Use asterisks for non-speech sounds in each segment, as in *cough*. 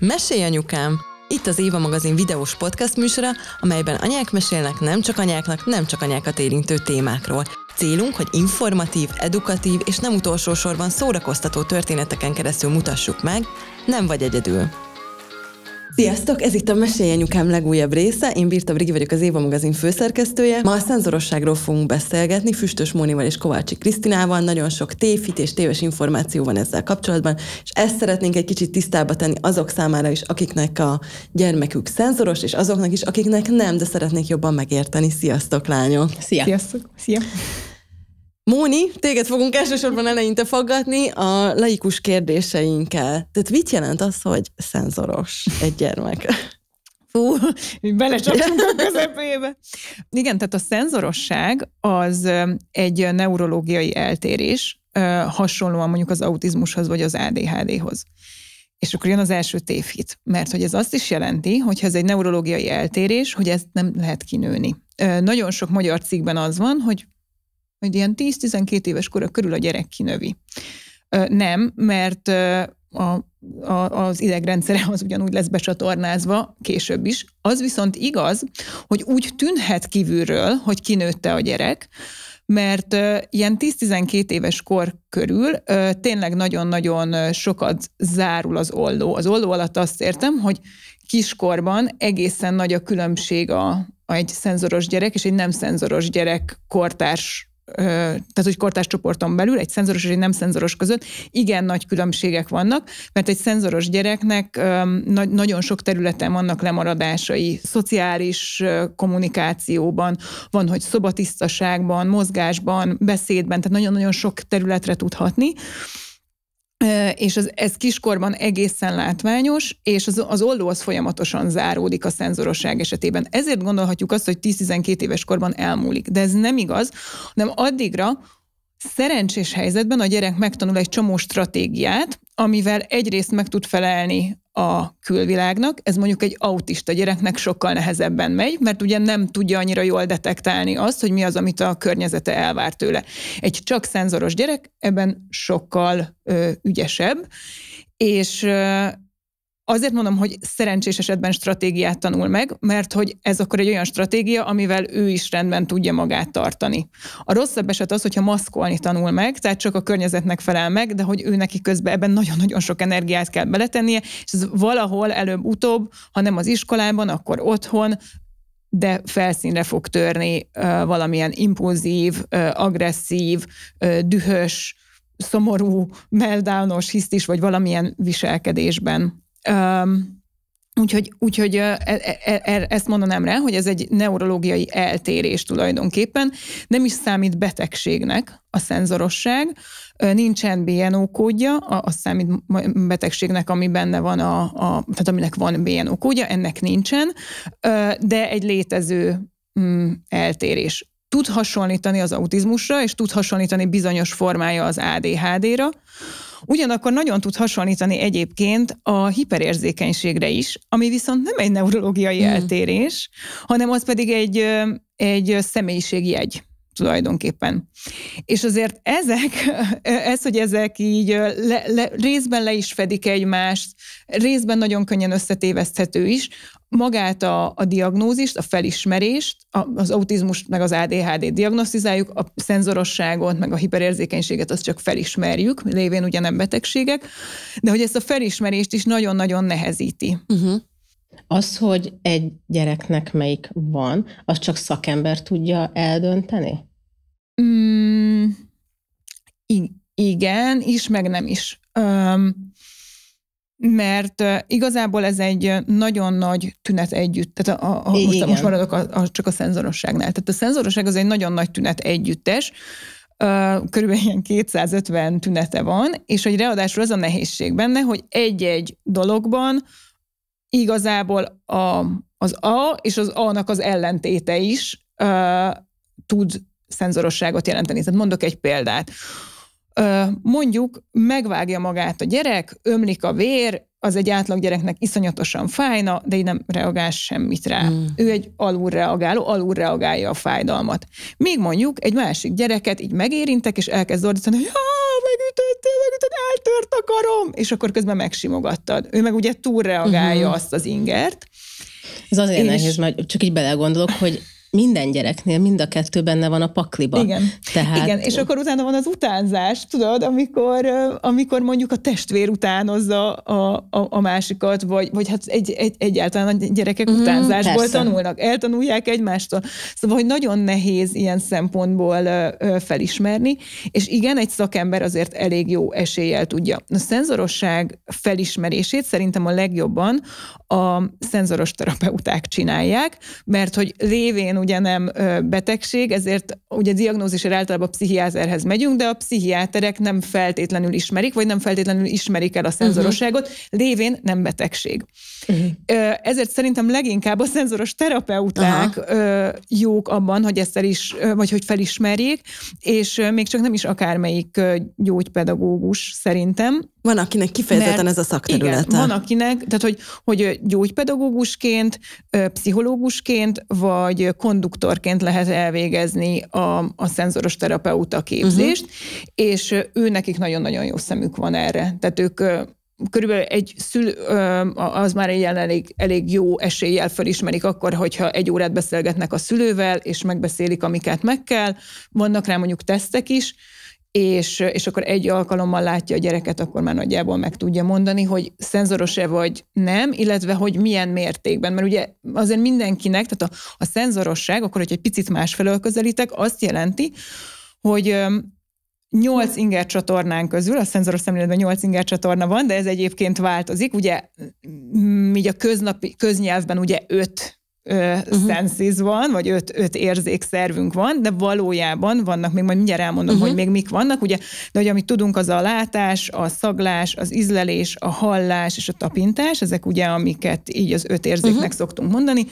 Mesélj anyukám! Itt az Éva magazin videós podcast műsora, amelyben anyák mesélnek nem csak anyáknak, nem csak anyákat érintő témákról. Célunk, hogy informatív, edukatív és nem utolsó sorban szórakoztató történeteken keresztül mutassuk meg, nem vagy egyedül. Sziasztok, ez itt a Mesélj Anyukám legújabb része. Én Birta Brigi vagyok az Éva magazin főszerkesztője. Ma a szenzorosságról fogunk beszélgetni Füstös Mónival és Kovácsi Krisztinával. Nagyon sok tévhit és téves információ van ezzel kapcsolatban, és ezt szeretnénk egy kicsit tisztába tenni azok számára is, akiknek a gyermekük szenzoros, és azoknak is, akiknek nem, de szeretnék jobban megérteni. Sziasztok, lányok! Szia! Sziasztok! Szia! Móni, téged fogunk elsősorban eleinte faggatni a laikus kérdéseinkkel. Tehát mit jelent az, hogy szenzoros egy gyermek? *laughs* Fú, belecsapunk a közepébe. Igen, tehát a szenzorosság az egy neurológiai eltérés, hasonlóan mondjuk az autizmushoz vagy az ADHD-hoz. És akkor jön az első tévhit, mert hogy ez azt is jelenti, hogy ez egy neurológiai eltérés, hogy ezt nem lehet kinőni. Nagyon sok magyar cikkben az van, hogy hogy ilyen 10-12 éves kora körül a gyerek kinövi. Nem, mert a, a, az idegrendszere az ugyanúgy lesz becsatornázva később is. Az viszont igaz, hogy úgy tűnhet kívülről, hogy kinőtte a gyerek, mert ilyen 10-12 éves kor körül tényleg nagyon-nagyon sokat zárul az olló. Az olló alatt azt értem, hogy kiskorban egészen nagy a különbség a, a egy szenzoros gyerek és egy nem szenzoros gyerek kortárs tehát hogy kortárs csoporton belül, egy szenzoros és egy nem szenzoros között igen nagy különbségek vannak, mert egy szenzoros gyereknek nagyon sok területen vannak lemaradásai, szociális kommunikációban, van, hogy szobatisztaságban, mozgásban, beszédben, tehát nagyon-nagyon sok területre tudhatni, és ez, ez kiskorban egészen látványos, és az, az oldó az folyamatosan záródik a szenzorosság esetében. Ezért gondolhatjuk azt, hogy 10-12 éves korban elmúlik, de ez nem igaz, hanem addigra, Szerencsés helyzetben a gyerek megtanul egy csomó stratégiát, amivel egyrészt meg tud felelni a külvilágnak, ez mondjuk egy autista gyereknek sokkal nehezebben megy, mert ugye nem tudja annyira jól detektálni azt, hogy mi az, amit a környezete elvár tőle. Egy csak szenzoros gyerek ebben sokkal ö, ügyesebb, és ö, Azért mondom, hogy szerencsés esetben stratégiát tanul meg, mert hogy ez akkor egy olyan stratégia, amivel ő is rendben tudja magát tartani. A rosszabb eset az, hogyha maszkolni tanul meg, tehát csak a környezetnek felel meg, de hogy ő neki közben ebben nagyon-nagyon sok energiát kell beletennie, és ez valahol előbb-utóbb, ha nem az iskolában, akkor otthon, de felszínre fog törni uh, valamilyen impulzív, uh, agresszív, uh, dühös, szomorú, meldános hisztis, vagy valamilyen viselkedésben. Um, Úgyhogy, úgyhogy e, e, e, e, ezt mondanám rá, hogy ez egy neurológiai eltérés tulajdonképpen. Nem is számít betegségnek a szenzorosság, nincsen BNO kódja, az számít betegségnek, ami benne van, a, a, tehát aminek van BNO kódja, ennek nincsen, de egy létező mm, eltérés. Tud hasonlítani az autizmusra, és tud hasonlítani bizonyos formája az ADHD-ra, Ugyanakkor nagyon tud hasonlítani egyébként a hiperérzékenységre is, ami viszont nem egy neurológiai mm. eltérés, hanem az pedig egy, egy személyiségjegy tulajdonképpen. És azért ezek, *laughs* ez, hogy ezek így le, le, részben le is fedik egymást, részben nagyon könnyen összetéveszthető is, magát a, a diagnózist, a felismerést, a, az autizmust meg az ADHD-t diagnosztizáljuk, a szenzorosságot meg a hiperérzékenységet azt csak felismerjük, lévén ugye nem betegségek, de hogy ezt a felismerést is nagyon-nagyon nehezíti. Uh-huh. Az, hogy egy gyereknek melyik van, az csak szakember tudja eldönteni? Mm, igen, is, meg nem is. Um, mert igazából ez egy nagyon nagy tünet együtt. Tehát a, a, most, most maradok a, a, csak a szenzorosságnál. Tehát a szenzorosság az egy nagyon nagy tünet együttes, körülbelül ilyen 250 tünete van, és hogy ráadásul az a nehézség benne, hogy egy-egy dologban igazából a, az A és az A-nak az ellentéte is uh, tud szenzorosságot jelenteni. Tehát mondok egy példát. Mondjuk megvágja magát a gyerek, ömlik a vér, az egy átlag gyereknek iszonyatosan fájna, de így nem reagál semmit rá. Mm. Ő egy alulreagáló, alulreagálja a fájdalmat. Még mondjuk egy másik gyereket így megérintek, és elkezd ordítani, hogy megütöttél, megütöttél, eltört a karom, és akkor közben megsimogattad. Ő meg ugye túlreagálja mm. azt az ingert. Ez azért és... nehéz, mert csak így belegondolok, hogy minden gyereknél mind a kettő benne van a pakliba. Igen. Tehát... Igen, és akkor utána van az utánzás, tudod, amikor, amikor mondjuk a testvér utánozza a, a, a másikat, vagy, vagy hát egy, egy, egyáltalán a gyerekek mm, utánzásból persze. tanulnak, eltanulják egymástól. Szóval, hogy nagyon nehéz ilyen szempontból felismerni, és igen, egy szakember azért elég jó eséllyel tudja. A szenzorosság felismerését szerintem a legjobban a szenzoros terapeuták csinálják, mert hogy lévén ugye nem betegség, ezért ugye diagnózisért általában a pszichiáterhez megyünk, de a pszichiáterek nem feltétlenül ismerik, vagy nem feltétlenül ismerik el a mhm. szenzorosságot, uh-huh. lévén nem betegség. Uh-huh. Ezért szerintem leginkább a szenzoros terapeuták Aha. jók abban, hogy ezt el is, vagy hogy felismerjék, és még csak nem is akármelyik gyógypedagógus szerintem. Van, akinek kifejezetten mert, ez a szakterülete. Igen, van, akinek, tehát hogy, hogy gyógypedagógusként, pszichológusként, vagy konduktorként lehet elvégezni a, a szenzoros terapeuta képzést, uh-huh. és ő nekik nagyon-nagyon jó szemük van erre. Tehát ők körülbelül egy szülő az már ilyen elég, elég jó eséllyel felismerik akkor, hogyha egy órát beszélgetnek a szülővel, és megbeszélik, amiket meg kell. Vannak rá mondjuk tesztek is, és, és akkor egy alkalommal látja a gyereket, akkor már nagyjából meg tudja mondani, hogy szenzoros-e vagy nem, illetve hogy milyen mértékben. Mert ugye azért mindenkinek, tehát a, a szenzorosság, akkor, hogy egy picit másfelől közelítek, azt jelenti, hogy nyolc inger csatornán közül, a szenzoros szemléletben nyolc inger csatorna van, de ez egyébként változik, ugye mm, így a köznapi, köznyelvben ugye öt uh-huh. senses van, vagy öt, öt érzékszervünk van, de valójában vannak, még majd mindjárt elmondom, uh-huh. hogy még mik vannak, ugye, de hogy amit tudunk, az a látás, a szaglás, az ízlelés, a hallás és a tapintás, ezek ugye, amiket így az öt érzéknek uh-huh. szoktunk mondani,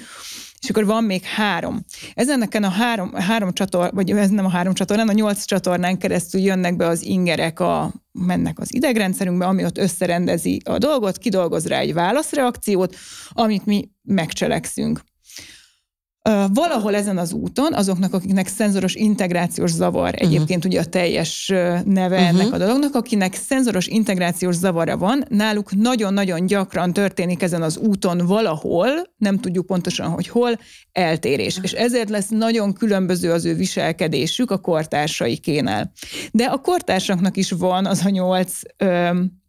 és akkor van még három. Ezen a három, három csator, vagy ez nem a három csatornán, a nyolc csatornán keresztül jönnek be az ingerek a, mennek az idegrendszerünkbe, ami ott összerendezi a dolgot, kidolgoz rá egy válaszreakciót, amit mi megcselekszünk valahol ezen az úton azoknak, akiknek szenzoros integrációs zavar, uh-huh. egyébként ugye a teljes neve uh-huh. ennek a dolognak, akinek szenzoros integrációs zavara van, náluk nagyon-nagyon gyakran történik ezen az úton valahol, nem tudjuk pontosan, hogy hol, eltérés. Uh-huh. És ezért lesz nagyon különböző az ő viselkedésük a kortársaikénál. De a kortársaknak is van az a nyolc öm,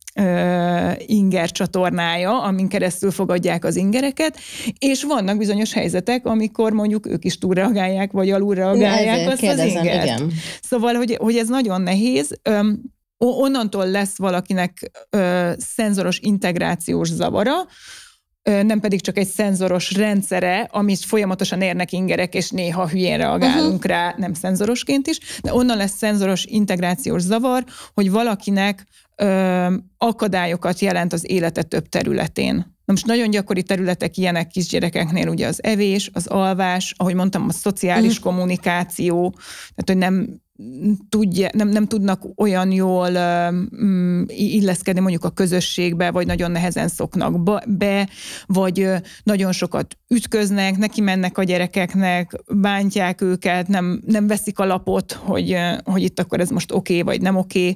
inger csatornája, amin keresztül fogadják az ingereket, és vannak bizonyos helyzetek, amikor mondjuk ők is túlreagálják, vagy alulreagálják azt kérdezem, az ingert. Igen. Szóval, hogy, hogy ez nagyon nehéz. Onnantól lesz valakinek szenzoros integrációs zavara, nem pedig csak egy szenzoros rendszere, amit folyamatosan érnek ingerek, és néha hülyén reagálunk uh-huh. rá, nem szenzorosként is, de onnan lesz szenzoros integrációs zavar, hogy valakinek ö, akadályokat jelent az élete több területén. Na most nagyon gyakori területek ilyenek kisgyerekeknél, ugye az evés, az alvás, ahogy mondtam, a szociális mhm. kommunikáció, tehát hogy nem tudja, nem, nem tudnak olyan jól ö, mm, illeszkedni mondjuk a közösségbe, vagy nagyon nehezen szoknak be, vagy nagyon sokat ütköznek, neki mennek a gyerekeknek, bántják őket, nem, nem veszik a lapot, hogy, hogy itt akkor ez most oké, okay, vagy nem oké. Okay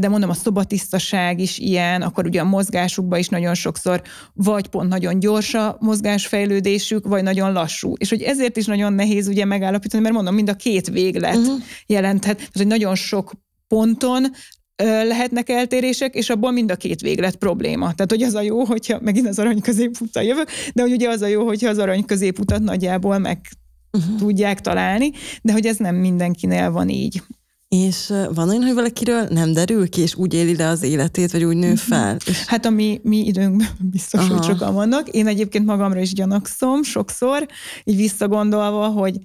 de mondom, a szobatisztaság is ilyen, akkor ugye a mozgásukban is nagyon sokszor vagy pont nagyon gyors a mozgásfejlődésük, vagy nagyon lassú. És hogy ezért is nagyon nehéz ugye megállapítani, mert mondom, mind a két véglet uh-huh. jelenthet, tehát hogy nagyon sok ponton lehetnek eltérések, és abból mind a két véglet probléma. Tehát, hogy az a jó, hogyha megint az arany középúttal jövök, de hogy ugye az a jó, hogyha az arany középutat nagyjából meg uh-huh. tudják találni, de hogy ez nem mindenkinél van így. És van olyan, hogy valakiről nem derül ki, és úgy éli le az életét, vagy úgy nő mhm. fel? És... Hát a mi, mi időnkben *laughs* biztos, Aha. hogy sokan vannak. Én egyébként magamra is gyanakszom sokszor, így visszagondolva, hogy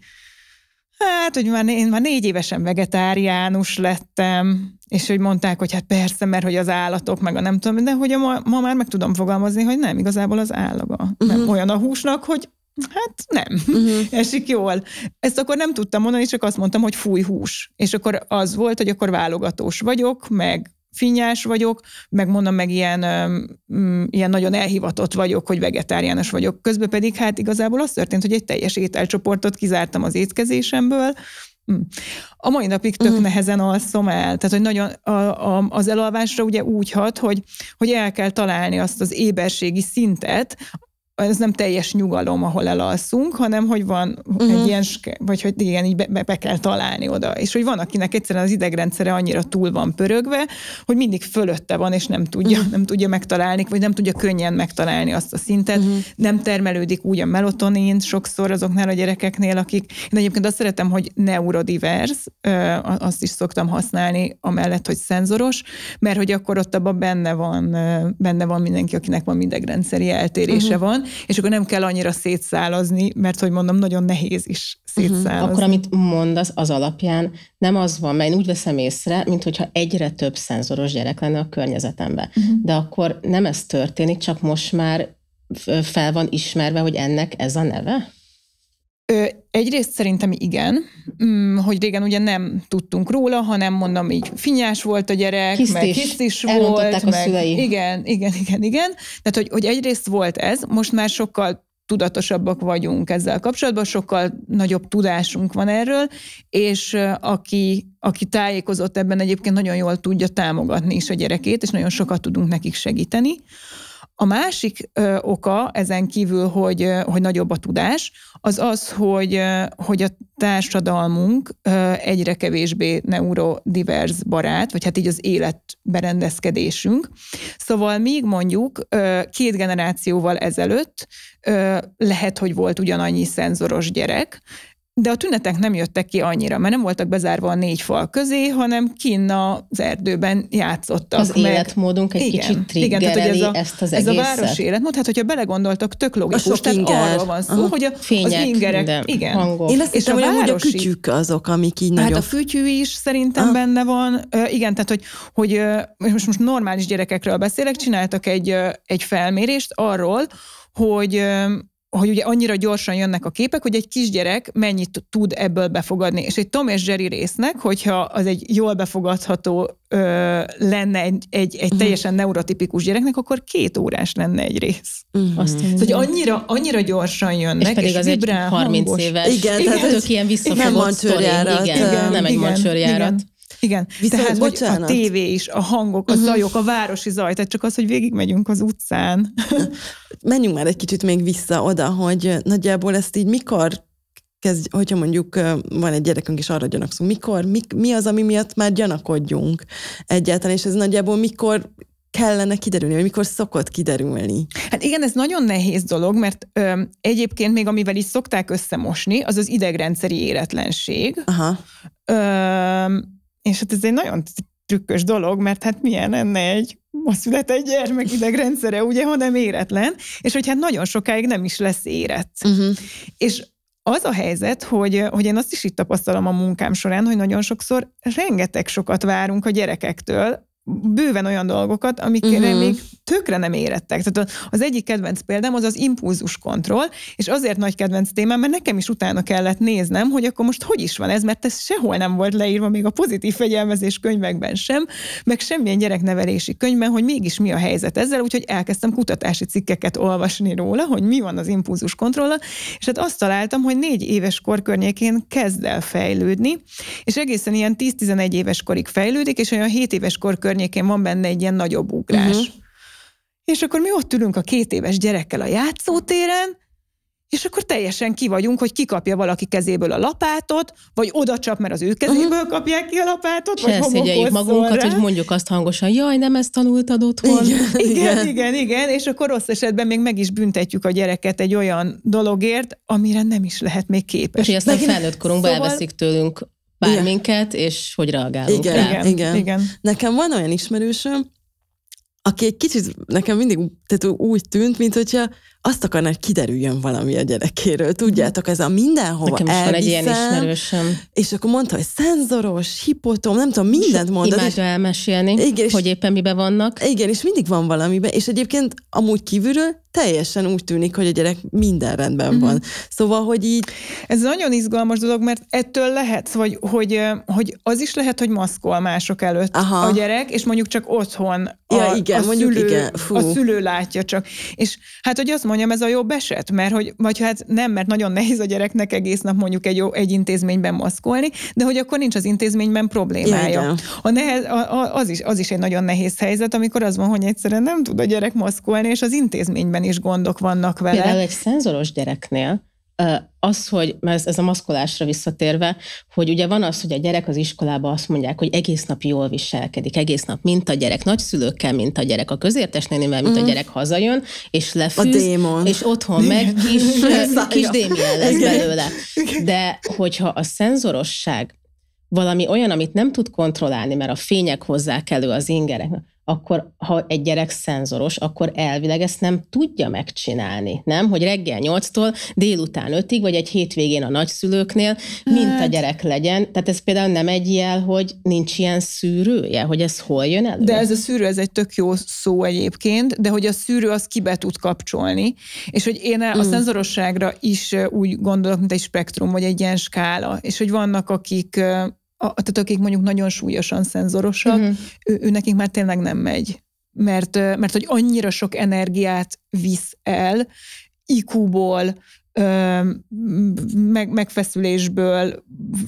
Hát, hogy már, én már négy évesen vegetáriánus lettem, és hogy mondták, hogy hát persze, mert hogy az állatok, meg a nem tudom, de hogy a ma, ma már meg tudom fogalmazni, hogy nem, igazából az állaga. Uh-huh. Nem mhm. olyan a húsnak, hogy Hát nem, uh-huh. *laughs* esik jól. Ezt akkor nem tudtam mondani, csak azt mondtam, hogy fúj hús. És akkor az volt, hogy akkor válogatós vagyok, meg finnyás vagyok, meg mondom, meg ilyen, um, ilyen nagyon elhivatott vagyok, hogy vegetáriánus vagyok. Közben pedig hát igazából az történt, hogy egy teljes ételcsoportot kizártam az étkezésemből, mm. a mai napig tök uh-huh. nehezen alszom el. Tehát, hogy nagyon a, a, az elalvásra ugye úgy hat, hogy, hogy el kell találni azt az éberségi szintet, ez nem teljes nyugalom, ahol elalszunk, hanem hogy van uh-huh. egy mhm. ilyen, vagy hogy igen, így be, be kell találni oda. És hogy van, akinek egyszerűen az idegrendszere annyira túl van pörögve, hogy mindig fölötte van, és nem tudja, uh-huh. nem tudja megtalálni, vagy nem tudja könnyen megtalálni azt a szintet. Uh-huh. Nem termelődik úgy a melatonin sokszor azoknál a gyerekeknél, akik... Én egyébként azt szeretem, hogy neurodivers, azt is szoktam használni, amellett, hogy szenzoros, mert hogy akkor ott abban benne van, benne van mindenki, akinek van idegrendszeri eltérése uh-huh. van, és akkor nem kell annyira szétszálazni, mert hogy mondom, nagyon nehéz is mhm. szétszálazni. Uh-huh. Akkor amit mondasz, az alapján nem az van, mert én úgy veszem észre, mint hogyha egyre több szenzoros gyerek lenne a környezetemben. Uh-huh. De akkor nem ez történik, csak most már fel van ismerve, hogy ennek ez a neve? Egyrészt szerintem igen, mm, hogy régen ugye nem tudtunk róla, hanem mondom így finyás volt a gyerek, kiszt meg kiszt is volt. Meg, a szülei. Igen, igen, igen, igen. Tehát, hogy, hogy egyrészt volt ez, most már sokkal tudatosabbak vagyunk ezzel kapcsolatban, sokkal nagyobb tudásunk van erről, és aki, aki tájékozott ebben egyébként nagyon jól tudja támogatni is a gyerekét, és nagyon sokat tudunk nekik segíteni. A másik ö, oka ezen kívül, hogy, ö, hogy nagyobb a tudás, az az, hogy, ö, hogy a társadalmunk ö, egyre kevésbé neurodivers barát, vagy hát így az életberendezkedésünk. Szóval még mondjuk ö, két generációval ezelőtt ö, lehet, hogy volt ugyanannyi szenzoros gyerek, de a tünetek nem jöttek ki annyira, mert nem voltak bezárva a négy fal közé, hanem kinn az erdőben játszottak. Az meg. életmódunk egy igen, kicsit igen, tehát, hogy ez a, ezt az Ez a város életmód, hát hogyha belegondoltak, tök logikus, tehát inger. arról van szó, Aha. hogy a, Fények, az ingerek, minden, igen. Hangok. Én azt és hogy a, városi, a kütyük azok, amik így hát nagyon... Hát a fütyű is szerintem Aha. benne van, uh, igen, tehát hogy, hogy uh, most, most normális gyerekekről beszélek, csináltak egy, uh, egy felmérést arról, hogy hogy ugye annyira gyorsan jönnek a képek, hogy egy kisgyerek mennyit tud ebből befogadni. És egy Tom és Jerry résznek, hogyha az egy jól befogadható ö, lenne egy, egy, egy mhm. teljesen neurotipikus gyereknek, akkor két órás lenne egy rész. Uh-huh. Azt szóval, hogy annyira, annyira gyorsan jönnek, és, pedig és az vibrál, egy 30 hangos. éves. Igen, igen tehát ez ilyen visszafogott nem Igen, igen, nem egy igen, Igen. Igen, Viszont, tehát Hogy a tévé is, a hangok, a uh-huh. zajok, a városi zaj, tehát csak az, hogy végigmegyünk az utcán. *laughs* Menjünk már egy kicsit még vissza oda, hogy nagyjából ezt így mikor kezd, hogyha mondjuk van egy gyerekünk, és arra gyanakszunk, mikor, mi, mi az, ami miatt már gyanakodjunk egyáltalán, és ez nagyjából mikor kellene kiderülni, vagy mikor szokott kiderülni? Hát igen, ez nagyon nehéz dolog, mert ö, egyébként még amivel is szokták összemosni, az az idegrendszeri éretlenség. Aha. Ö, és hát ez egy nagyon trükkös dolog, mert hát milyen lenne egy ma egy gyermek idegrendszere, ugye, ha nem éretlen, és hogy hát nagyon sokáig nem is lesz érett. Uh-huh. És az a helyzet, hogy, hogy én azt is itt tapasztalom a munkám során, hogy nagyon sokszor rengeteg sokat várunk a gyerekektől, bőven olyan dolgokat, amikre uh-huh. Mhm. még tökre nem érettek. Tehát az egyik kedvenc példám az az impulzus kontroll, és azért nagy kedvenc témám, mert nekem is utána kellett néznem, hogy akkor most hogy is van ez, mert ez sehol nem volt leírva, még a pozitív fegyelmezés könyvekben sem, meg semmilyen gyereknevelési könyvben, hogy mégis mi a helyzet ezzel, úgyhogy elkezdtem kutatási cikkeket olvasni róla, hogy mi van az impulzus kontrolla, és hát azt találtam, hogy négy éves kor környékén kezd el fejlődni, és egészen ilyen 10-11 éves korig fejlődik, és olyan 7 éves kor környékén környékén van benne egy ilyen nagyobb ugrás. Uh-huh. És akkor mi ott ülünk a két éves gyerekkel a játszótéren, és akkor teljesen ki vagyunk, hogy kikapja valaki kezéből a lapátot, vagy oda csap, mert az ő kezéből uh-huh. kapják ki a lapátot, Se vagy magunkat, rá. hogy mondjuk azt hangosan, jaj, nem ezt tanultad otthon. *laughs* Igen, igen, igen, igen, és akkor rossz esetben még meg is büntetjük a gyereket egy olyan dologért, amire nem is lehet még képes. És aztán felnőtt korunkban szóval... elveszik tőlünk vár igen. minket, és hogy reagálunk igen, rá. Igen, igen, igen. Nekem van olyan ismerősöm, aki egy kicsit nekem mindig tehát úgy tűnt, mint hogyha azt akarná, hogy kiderüljön valami a gyerekéről. Tudjátok, ez a mindenhova Nekem is van egy ilyen ismerősöm. És akkor mondta, hogy szenzoros, hipotom, nem tudom, mindent mondod. Imádja elmesélni, igen, és... hogy éppen miben vannak. Igen, és mindig van valamiben, és egyébként amúgy kívülről teljesen úgy tűnik, hogy a gyerek minden rendben mm-hmm. van. Szóval, hogy így... Ez nagyon izgalmas dolog, mert ettől lehet, vagy hogy, hogy az is lehet, hogy maszkol mások előtt Aha. a gyerek, és mondjuk csak otthon a, ja, igen, a, mondjuk szülő, igen. Fú. a szülő látja csak. És hát, hogy azt mondjam, ez a jobb eset, mert hogy, vagy hát nem, mert nagyon nehéz a gyereknek egész nap mondjuk egy, egy intézményben maszkolni, de hogy akkor nincs az intézményben problémája. A nehez, a, a, az, is, az is egy nagyon nehéz helyzet, amikor az van, hogy egyszerűen nem tud a gyerek maszkolni, és az intézményben is gondok vannak vele. Például egy szenzoros gyereknél az, hogy, ez, ez a maszkolásra visszatérve, hogy ugye van az, hogy a gyerek az iskolában azt mondják, hogy egész nap jól viselkedik, egész nap, mint a gyerek, nagyszülőkkel, mint a gyerek, a közértes nénivel, mint mm. a gyerek hazajön, és lefűz, és otthon Igen. meg kis, *laughs* kis démien lesz Igen. belőle. De hogyha a szenzorosság valami olyan, amit nem tud kontrollálni, mert a fények hozzák elő az ingereknek, akkor ha egy gyerek szenzoros, akkor elvileg ezt nem tudja megcsinálni, nem? Hogy reggel 8-tól délután 5-ig, vagy egy hétvégén a nagyszülőknél, mint a hát. gyerek legyen. Tehát ez például nem egy jel, hogy nincs ilyen szűrője, hogy ez hol jön elő? De ez a szűrő, ez egy tök jó szó egyébként, de hogy a szűrő az kibe tud kapcsolni, és hogy én a mm. szenzorosságra is úgy gondolok, mint egy spektrum, vagy egy ilyen skála, és hogy vannak, akik a, tehát akik mondjuk nagyon súlyosan szenzorosak, uh-huh. ő, ő nekik már tényleg nem megy. Mert, mert hogy annyira sok energiát visz el, IQ-ból, meg, megfeszülésből,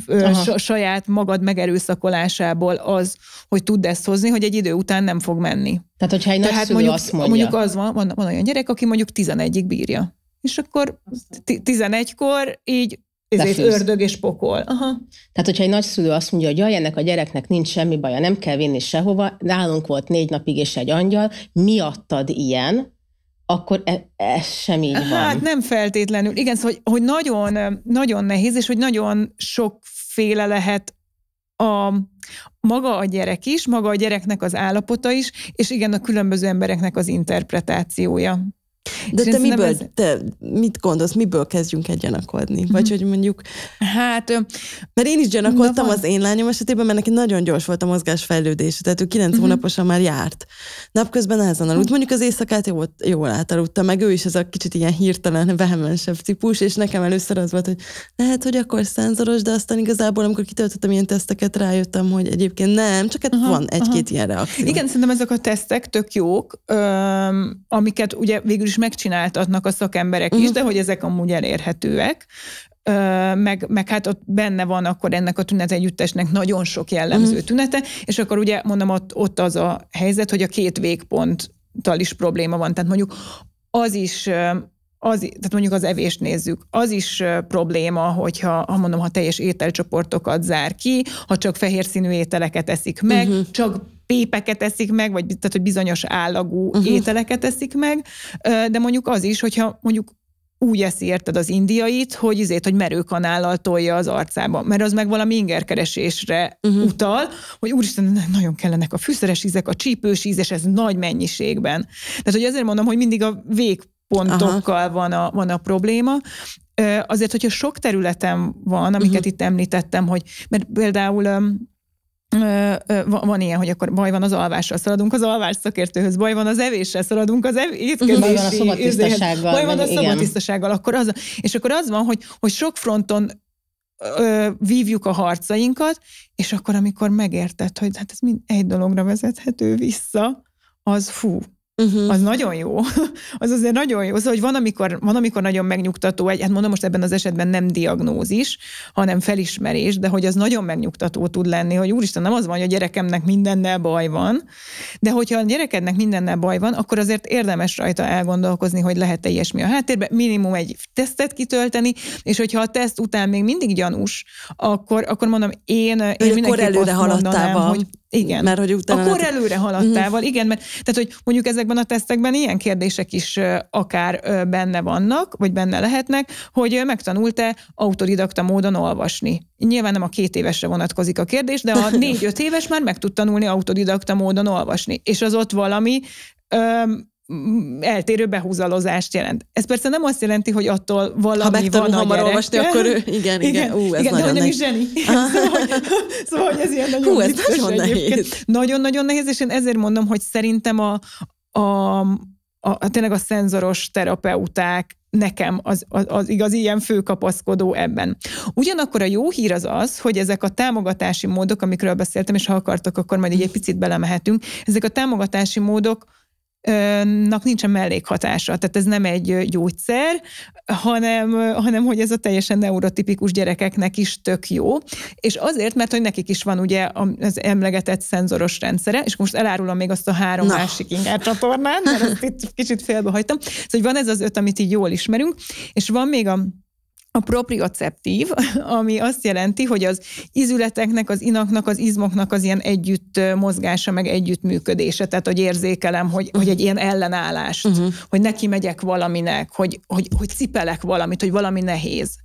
Aha. saját magad megerőszakolásából az, hogy tud ezt hozni, hogy egy idő után nem fog menni. Tehát, hogyha egy Tehát mondjuk, azt mondja. Mondjuk az van, van, van olyan gyerek, aki mondjuk 11-ig bírja. És akkor 11-kor így ezért ördög és pokol. Aha. Tehát, hogyha egy nagyszülő azt mondja, hogy jaj, ennek a gyereknek nincs semmi baja, nem kell vinni sehova, nálunk volt négy napig és egy angyal, miattad ilyen, akkor e, ez, e sem így hát, van. Hát nem feltétlenül. Igen, szóval, hogy, hogy nagyon, nagyon nehéz, és hogy nagyon sokféle lehet a, maga a gyerek is, maga a gyereknek az állapota is, és igen, a különböző embereknek az interpretációja. De te miből, ez... te mit gondolsz, miből kezdjünk el gyanakodni? Mhm. Vagy hogy mondjuk... Hát... Mert én is gyanakodtam az én lányom esetében, mert neki nagyon gyors volt a mozgásfejlődés, tehát ő kilenc mm-hmm. hónaposan már járt. Napközben nehezen aludt. Mhm. Mondjuk az éjszakát jól, jól átaludta, meg ő is ez a kicsit ilyen hirtelen, vehemensebb típus, és nekem először az volt, hogy lehet, hogy akkor szenzoros, de aztán igazából, amikor kitöltöttem ilyen teszteket, rájöttem, hogy egyébként nem, csak hát aha, van egy-két aha. ilyen reakció. Igen, szerintem ezek a tesztek tök jók, öm, amiket ugye végül is is megcsináltatnak a szakemberek is, mhm. de hogy ezek amúgy elérhetőek meg, meg hát ott benne van akkor ennek a tünete együttesnek nagyon sok jellemző mm. tünete, és akkor ugye mondom, ott, ott az a helyzet, hogy a két végponttal is probléma van. Tehát mondjuk az is az, tehát mondjuk az evést nézzük, az is probléma, hogyha, ha mondom, ha teljes ételcsoportokat zár ki, ha csak fehér színű ételeket eszik meg, uh-huh. csak pépeket eszik meg, vagy tehát, hogy bizonyos állagú uh-huh. ételeket eszik meg, de mondjuk az is, hogyha mondjuk úgy eszi érted az indiait, hogy izét, hogy merőkanállal tolja az arcába, mert az meg valami ingerkeresésre uh-huh. utal, hogy úristen, nagyon kellenek a fűszeres ízek, a csípős íz, és ez nagy mennyiségben. Tehát, hogy azért mondom, hogy mindig a végpontokkal van a, van a probléma, Azért, hogyha sok területen van, amiket uh-huh. itt említettem, hogy mert például van ilyen, hogy akkor baj van az alvással szaladunk az alvás szakértőhöz, baj van az evéssel szaladunk az ev- mhm. Baj van a szobatisztasággal. Baj van a szobatisztasággal, akkor az, és akkor az van, hogy, hogy sok fronton ö, vívjuk a harcainkat, és akkor amikor megérted, hogy hát ez mind egy dologra vezethető vissza, az fú, Uh-huh. Az nagyon jó. *laughs* az azért nagyon jó. Szóval, hogy van amikor, van, amikor nagyon megnyugtató egy, hát mondom most ebben az esetben nem diagnózis, hanem felismerés, de hogy az nagyon megnyugtató tud lenni, hogy úristen, nem az van, hogy a gyerekemnek mindennel baj van, de hogyha a gyerekednek mindennel baj van, akkor azért érdemes rajta elgondolkozni, hogy lehet-e ilyesmi a háttérben, minimum egy tesztet kitölteni, és hogyha a teszt után még mindig gyanús, akkor, akkor mondom, én, én mindenképp előre azt mondanám, hogy igen. Mert hogy utána... Akkor lehet... előre mhm. haladtával, mm. igen, mert tehát, hogy mondjuk ezekben a tesztekben ilyen kérdések is akár benne vannak, vagy benne lehetnek, hogy megtanult-e autodidakta módon olvasni. Nyilván nem a két évesre vonatkozik a kérdés, de a *laughs* négy-öt éves már meg tud tanulni autodidakta módon olvasni. És az ott valami öm, eltérő behúzalozást jelent. Ez persze nem azt jelenti, hogy attól valami ha megtanul van hamar a olvasni, akkor ő, *laughs* igen, igen, igen, ú, ez igen nagyon de hogy nem is szóval, *laughs* *laughs* szóval, szóval, hogy ez ilyen nagyon Hú, ez nagyon nehéz. Nagyon-nagyon nehéz, és én ezért mondom, hogy szerintem a, a, a, tényleg a szenzoros terapeuták nekem az, az, az igaz ilyen főkapaszkodó ebben. Ugyanakkor a jó hír az az, hogy ezek a támogatási módok, amikről beszéltem, és ha akartok, akkor majd egy picit belemehetünk, ezek a támogatási módok nak nincsen mellékhatása. Tehát ez nem egy gyógyszer, hanem, hanem hogy ez a teljesen neurotipikus gyerekeknek is tök jó. És azért, mert hogy nekik is van ugye az emlegetett szenzoros rendszere, és most elárulom még azt a három Na. másik ingercsatornán, mert ezt itt kicsit hagytam. Szóval van ez az öt, amit így jól ismerünk, és van még a a proprioceptív, *laughs* ami azt jelenti, hogy az izületeknek, az inaknak, az izmoknak az ilyen együtt mozgása, meg együttműködése, tehát hogy érzékelem, hogy, hogy egy ilyen ellenállást, uh-huh. hogy neki megyek valaminek, hogy, hogy, hogy cipelek valamit, hogy valami nehéz.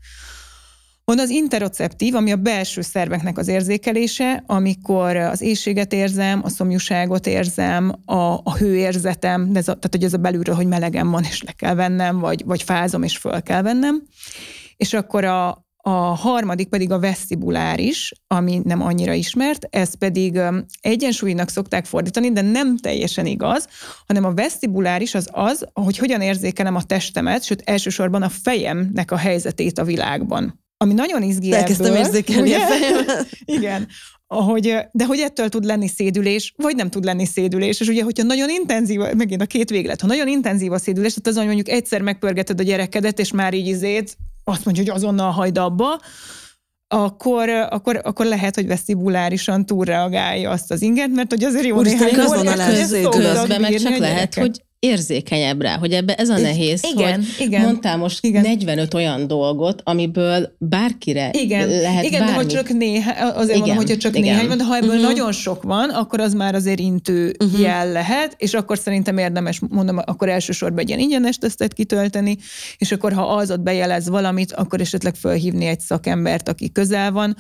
Van az interoceptív, ami a belső szerveknek az érzékelése, amikor az éjséget érzem, a szomjúságot érzem, a, a hőérzetem, de ez a, tehát hogy ez a belülről, hogy melegem van és le kell vennem, vagy, vagy fázom és föl kell vennem. És akkor a, a harmadik pedig a vesztibuláris, ami nem annyira ismert, ez pedig egyensúlynak szokták fordítani, de nem teljesen igaz, hanem a vesztibuláris az az, hogy hogyan érzékelem a testemet, sőt elsősorban a fejemnek a helyzetét a világban. Ami nagyon izgi Elkezdtem ebből, érzékelni ugye? a fejemet. *laughs* Igen. Ahogy, de hogy ettől tud lenni szédülés, vagy nem tud lenni szédülés. És ugye, hogyha nagyon intenzív, megint a két véglet, ha nagyon intenzív a szédülés, tehát az, hogy mondjuk egyszer megpörgeted a gyerekedet, és már így izét, azt mondja, hogy azonnal hajd abba, akkor, akkor, akkor lehet, hogy vesztibulárisan túlreagálja azt az inget, mert hogy azért jó Úristen, néhány azonnal közben, meg csak lehet, hogy érzékenyebb rá, hogy ebbe ez a nehéz, igen, hogy igen, mondtál most igen. 45 olyan dolgot, amiből bárkire igen, lehet Igen, bármi. de hogy csak néhány, azért igen, mondom, hogyha csak igen. néhány van, de ha ebből uh-huh. nagyon sok van, akkor az már azért intő uh-huh. jel lehet, és akkor szerintem érdemes, mondom, akkor elsősorban egy ilyen ingyenes tesztet kitölteni, és akkor ha az ott bejelez valamit, akkor esetleg felhívni egy szakembert, aki közel van,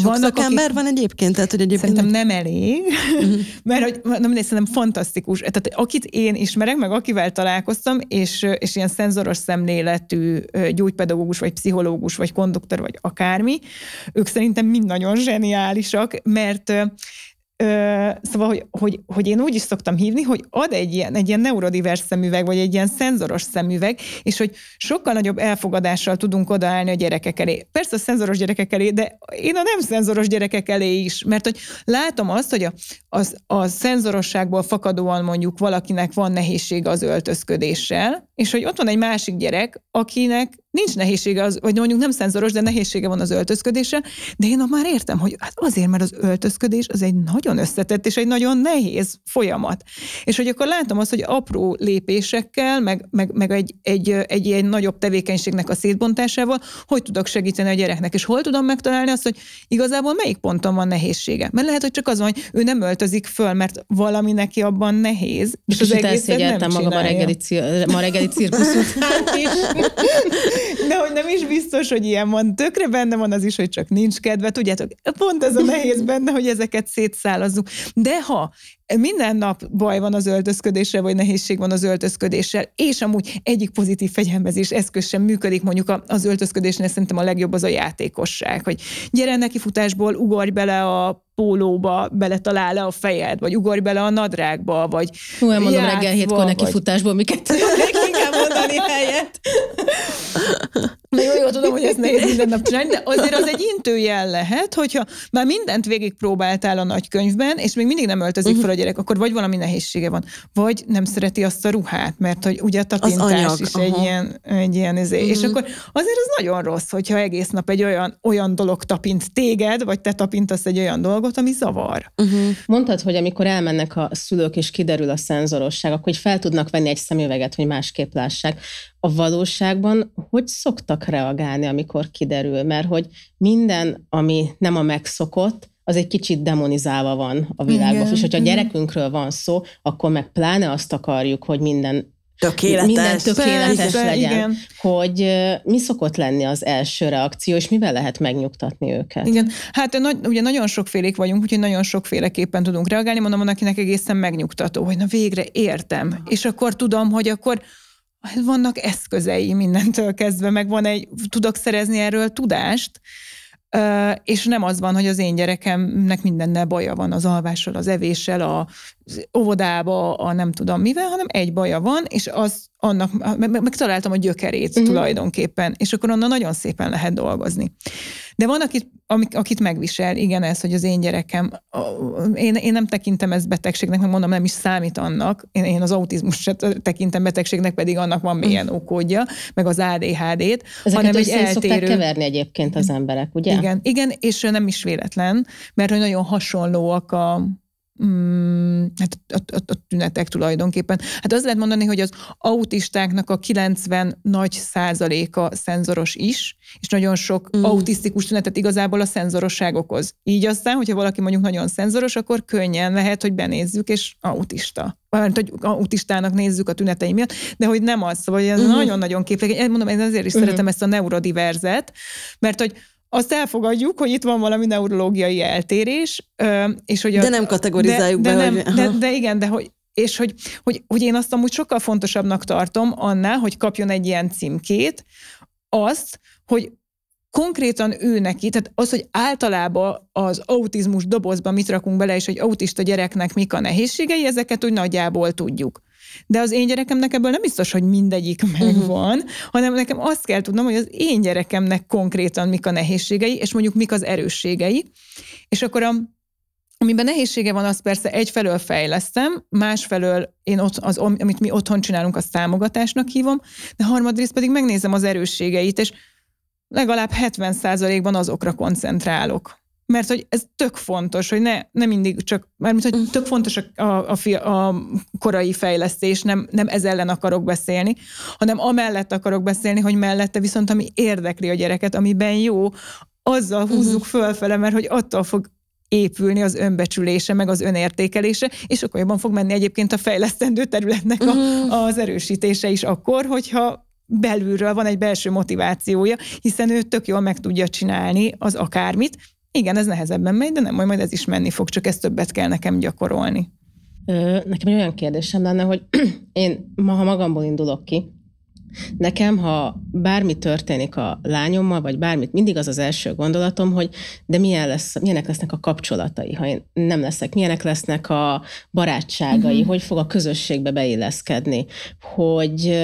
sok Vannak, szakember akik... van egyébként? Tehát, hogy egyébként szerintem nem elég, *laughs* mert hogy, nem mindegy, szerintem fantasztikus. Tehát akit én ismerek, meg akivel találkoztam, és, és ilyen szenzoros szemléletű gyógypedagógus, vagy pszichológus, vagy konduktor, vagy akármi, ők szerintem mind nagyon zseniálisak, mert Ö, szóval, hogy, hogy, hogy én úgy is szoktam hívni, hogy ad egy ilyen, egy ilyen neurodivers szemüveg, vagy egy ilyen szenzoros szemüveg, és hogy sokkal nagyobb elfogadással tudunk odaállni a gyerekek elé. Persze a szenzoros gyerekek elé, de én a nem szenzoros gyerekek elé is, mert hogy látom azt, hogy a, a, a szenzorosságból fakadóan mondjuk valakinek van nehézsége az öltözködéssel, és hogy ott van egy másik gyerek, akinek nincs nehézsége, az, vagy mondjuk nem szenzoros, de nehézsége van az öltözködéssel, de én már értem, hogy hát azért, mert az öltözködés az egy nagy nagyon összetett, és egy nagyon nehéz folyamat. És hogy akkor látom azt, hogy apró lépésekkel, meg, meg, meg egy, egy, egy ilyen nagyobb tevékenységnek a szétbontásával, hogy tudok segíteni a gyereknek, és hol tudom megtalálni azt, hogy igazából melyik ponton van nehézsége. Mert lehet, hogy csak az van, hogy ő nem öltözik föl, mert valami neki abban nehéz. És, és az egész nem magam a reggeli, ma reggeli cirkusz után is. *laughs* De hogy nem is biztos, hogy ilyen van. Tökre benne van az is, hogy csak nincs kedve. Tudjátok, pont ez a nehéz benne, hogy ezeket szétszáll meghatározzuk. De ha minden nap baj van az öltözködésre, vagy nehézség van az öltözködéssel, és amúgy egyik pozitív fegyelmezés eszköz sem működik, mondjuk az öltözködésnél szerintem a legjobb az a játékosság, hogy gyere neki futásból, ugorj bele a pólóba, bele le a fejed, vagy ugorj bele a nadrágba, vagy Hú, mondom játszva, reggel hétkor neki vagy... futásból, miket tudok *laughs* mondani helyet. Jó, jó, tudom, hogy ez nehéz minden nap csinálni, de azért az egy intőjel lehet, hogyha már mindent végigpróbáltál a nagykönyvben, és még mindig nem öltözik uh-huh. fel a mhm. gyerek, akkor vagy valami nehézsége van, vagy nem szereti azt a ruhát, mert hogy ugye a tapintás anyag, is aha. egy ilyen, egy ilyen izé. Uh-huh. És mhm. akkor azért az nagyon rossz, hogyha egész nap egy olyan, olyan dolog tapint téged, vagy te tapintasz egy olyan dolgot, ami zavar. Uh-huh. Mondtad, hogy amikor elmennek a szülők, és kiderül a szenzorosság, akkor hogy fel tudnak venni egy szemüveget, hogy másképp lássák. A valóságban hogy szoktak reagálni, amikor kiderül? Mert hogy minden, ami nem a megszokott, az egy kicsit demonizálva van a világban. Igen, és hogyha gyerekünkről van szó, akkor meg pláne azt akarjuk, hogy minden Tökéletes. Minden tökéletes Persze, legyen. Igen. Hogy mi szokott lenni az első reakció, és mivel lehet megnyugtatni őket? Igen, hát nagy, ugye nagyon sokfélék vagyunk, úgyhogy nagyon sokféleképpen tudunk reagálni. Mondom, van akinek egészen megnyugtató, hogy na végre értem. És akkor tudom, hogy akkor vannak eszközei mindentől kezdve, meg van egy, tudok szerezni erről tudást, és nem az van, hogy az én gyerekemnek mindennel baja van az alvással, az evéssel, a óvodába, a nem tudom mivel, hanem egy baja van, és az annak, megtaláltam meg, meg a gyökerét uh-huh. tulajdonképpen, és akkor onnan nagyon szépen lehet dolgozni. De van, akit, amik, akit megvisel, igen, ez, hogy az én gyerekem, én, én nem tekintem ezt betegségnek, mert mondom, nem is számít annak, én, én az autizmus se tekintem betegségnek, pedig annak van milyen mm. okódja, meg az ADHD-t, Ezeket hanem egy eltérő... keverni egyébként az emberek, ugye? Igen, igen, és nem is véletlen, mert hogy nagyon hasonlóak a Hmm, hát a, a, a tünetek tulajdonképpen. Hát azt lehet mondani, hogy az autistáknak a 90 nagy százaléka szenzoros is, és nagyon sok hmm. autisztikus tünetet igazából a szenzorosság okoz. Így aztán, hogyha valaki mondjuk nagyon szenzoros, akkor könnyen lehet, hogy benézzük, és autista. Mert hogy autistának nézzük a tünetei miatt, de hogy nem az, vagy szóval, ez mhm. nagyon-nagyon képlékeny. Mondom, én azért is mm. szeretem ezt a neurodiverzet, mert hogy azt elfogadjuk, hogy itt van valami neurológiai eltérés, és hogy... A, de nem kategorizáljuk de, be, de, nem, hogy, de, de igen, de hogy és hogy, hogy, hogy én azt amúgy sokkal fontosabbnak tartom annál, hogy kapjon egy ilyen címkét, azt, hogy konkrétan ő neki, tehát az, hogy általában az autizmus dobozba mit rakunk bele, és hogy autista gyereknek mik a nehézségei, ezeket úgy nagyjából tudjuk de az én gyerekemnek ebből nem biztos, hogy mindegyik megvan, uh-huh. hanem nekem azt kell tudnom, hogy az én gyerekemnek konkrétan mik a nehézségei, és mondjuk mik az erősségei, és akkor a Amiben nehézsége van, az persze egyfelől fejlesztem, másfelől én ott, az, amit mi otthon csinálunk, azt támogatásnak hívom, de harmadrészt pedig megnézem az erősségeit, és legalább 70%-ban azokra koncentrálok mert hogy ez tök fontos, hogy ne, ne mindig csak, mert hogy mm. tök fontos a, a, fia, a korai fejlesztés, nem, nem ez ellen akarok beszélni, hanem amellett akarok beszélni, hogy mellette viszont ami érdekli a gyereket, amiben jó, azzal mhm. húzzuk uh-huh. fölfele, mert hogy attól fog épülni az önbecsülése, meg az önértékelése, és akkor jobban fog menni egyébként a fejlesztendő területnek a, mhm. az erősítése is akkor, hogyha belülről van egy belső motivációja, hiszen ő tök jól meg tudja csinálni az akármit, igen, ez nehezebben megy, de nem, majd, majd ez is menni fog, csak ezt többet kell nekem gyakorolni. Ö, nekem egy olyan kérdésem lenne, hogy *clears throat* én ma, ha magamból indulok ki, Nekem, ha bármi történik a lányommal, vagy bármit, mindig az az első gondolatom, hogy de milyen lesz, milyenek lesznek a kapcsolatai, ha én nem leszek, milyenek lesznek a barátságai, uh-huh. hogy fog a közösségbe beilleszkedni, hogy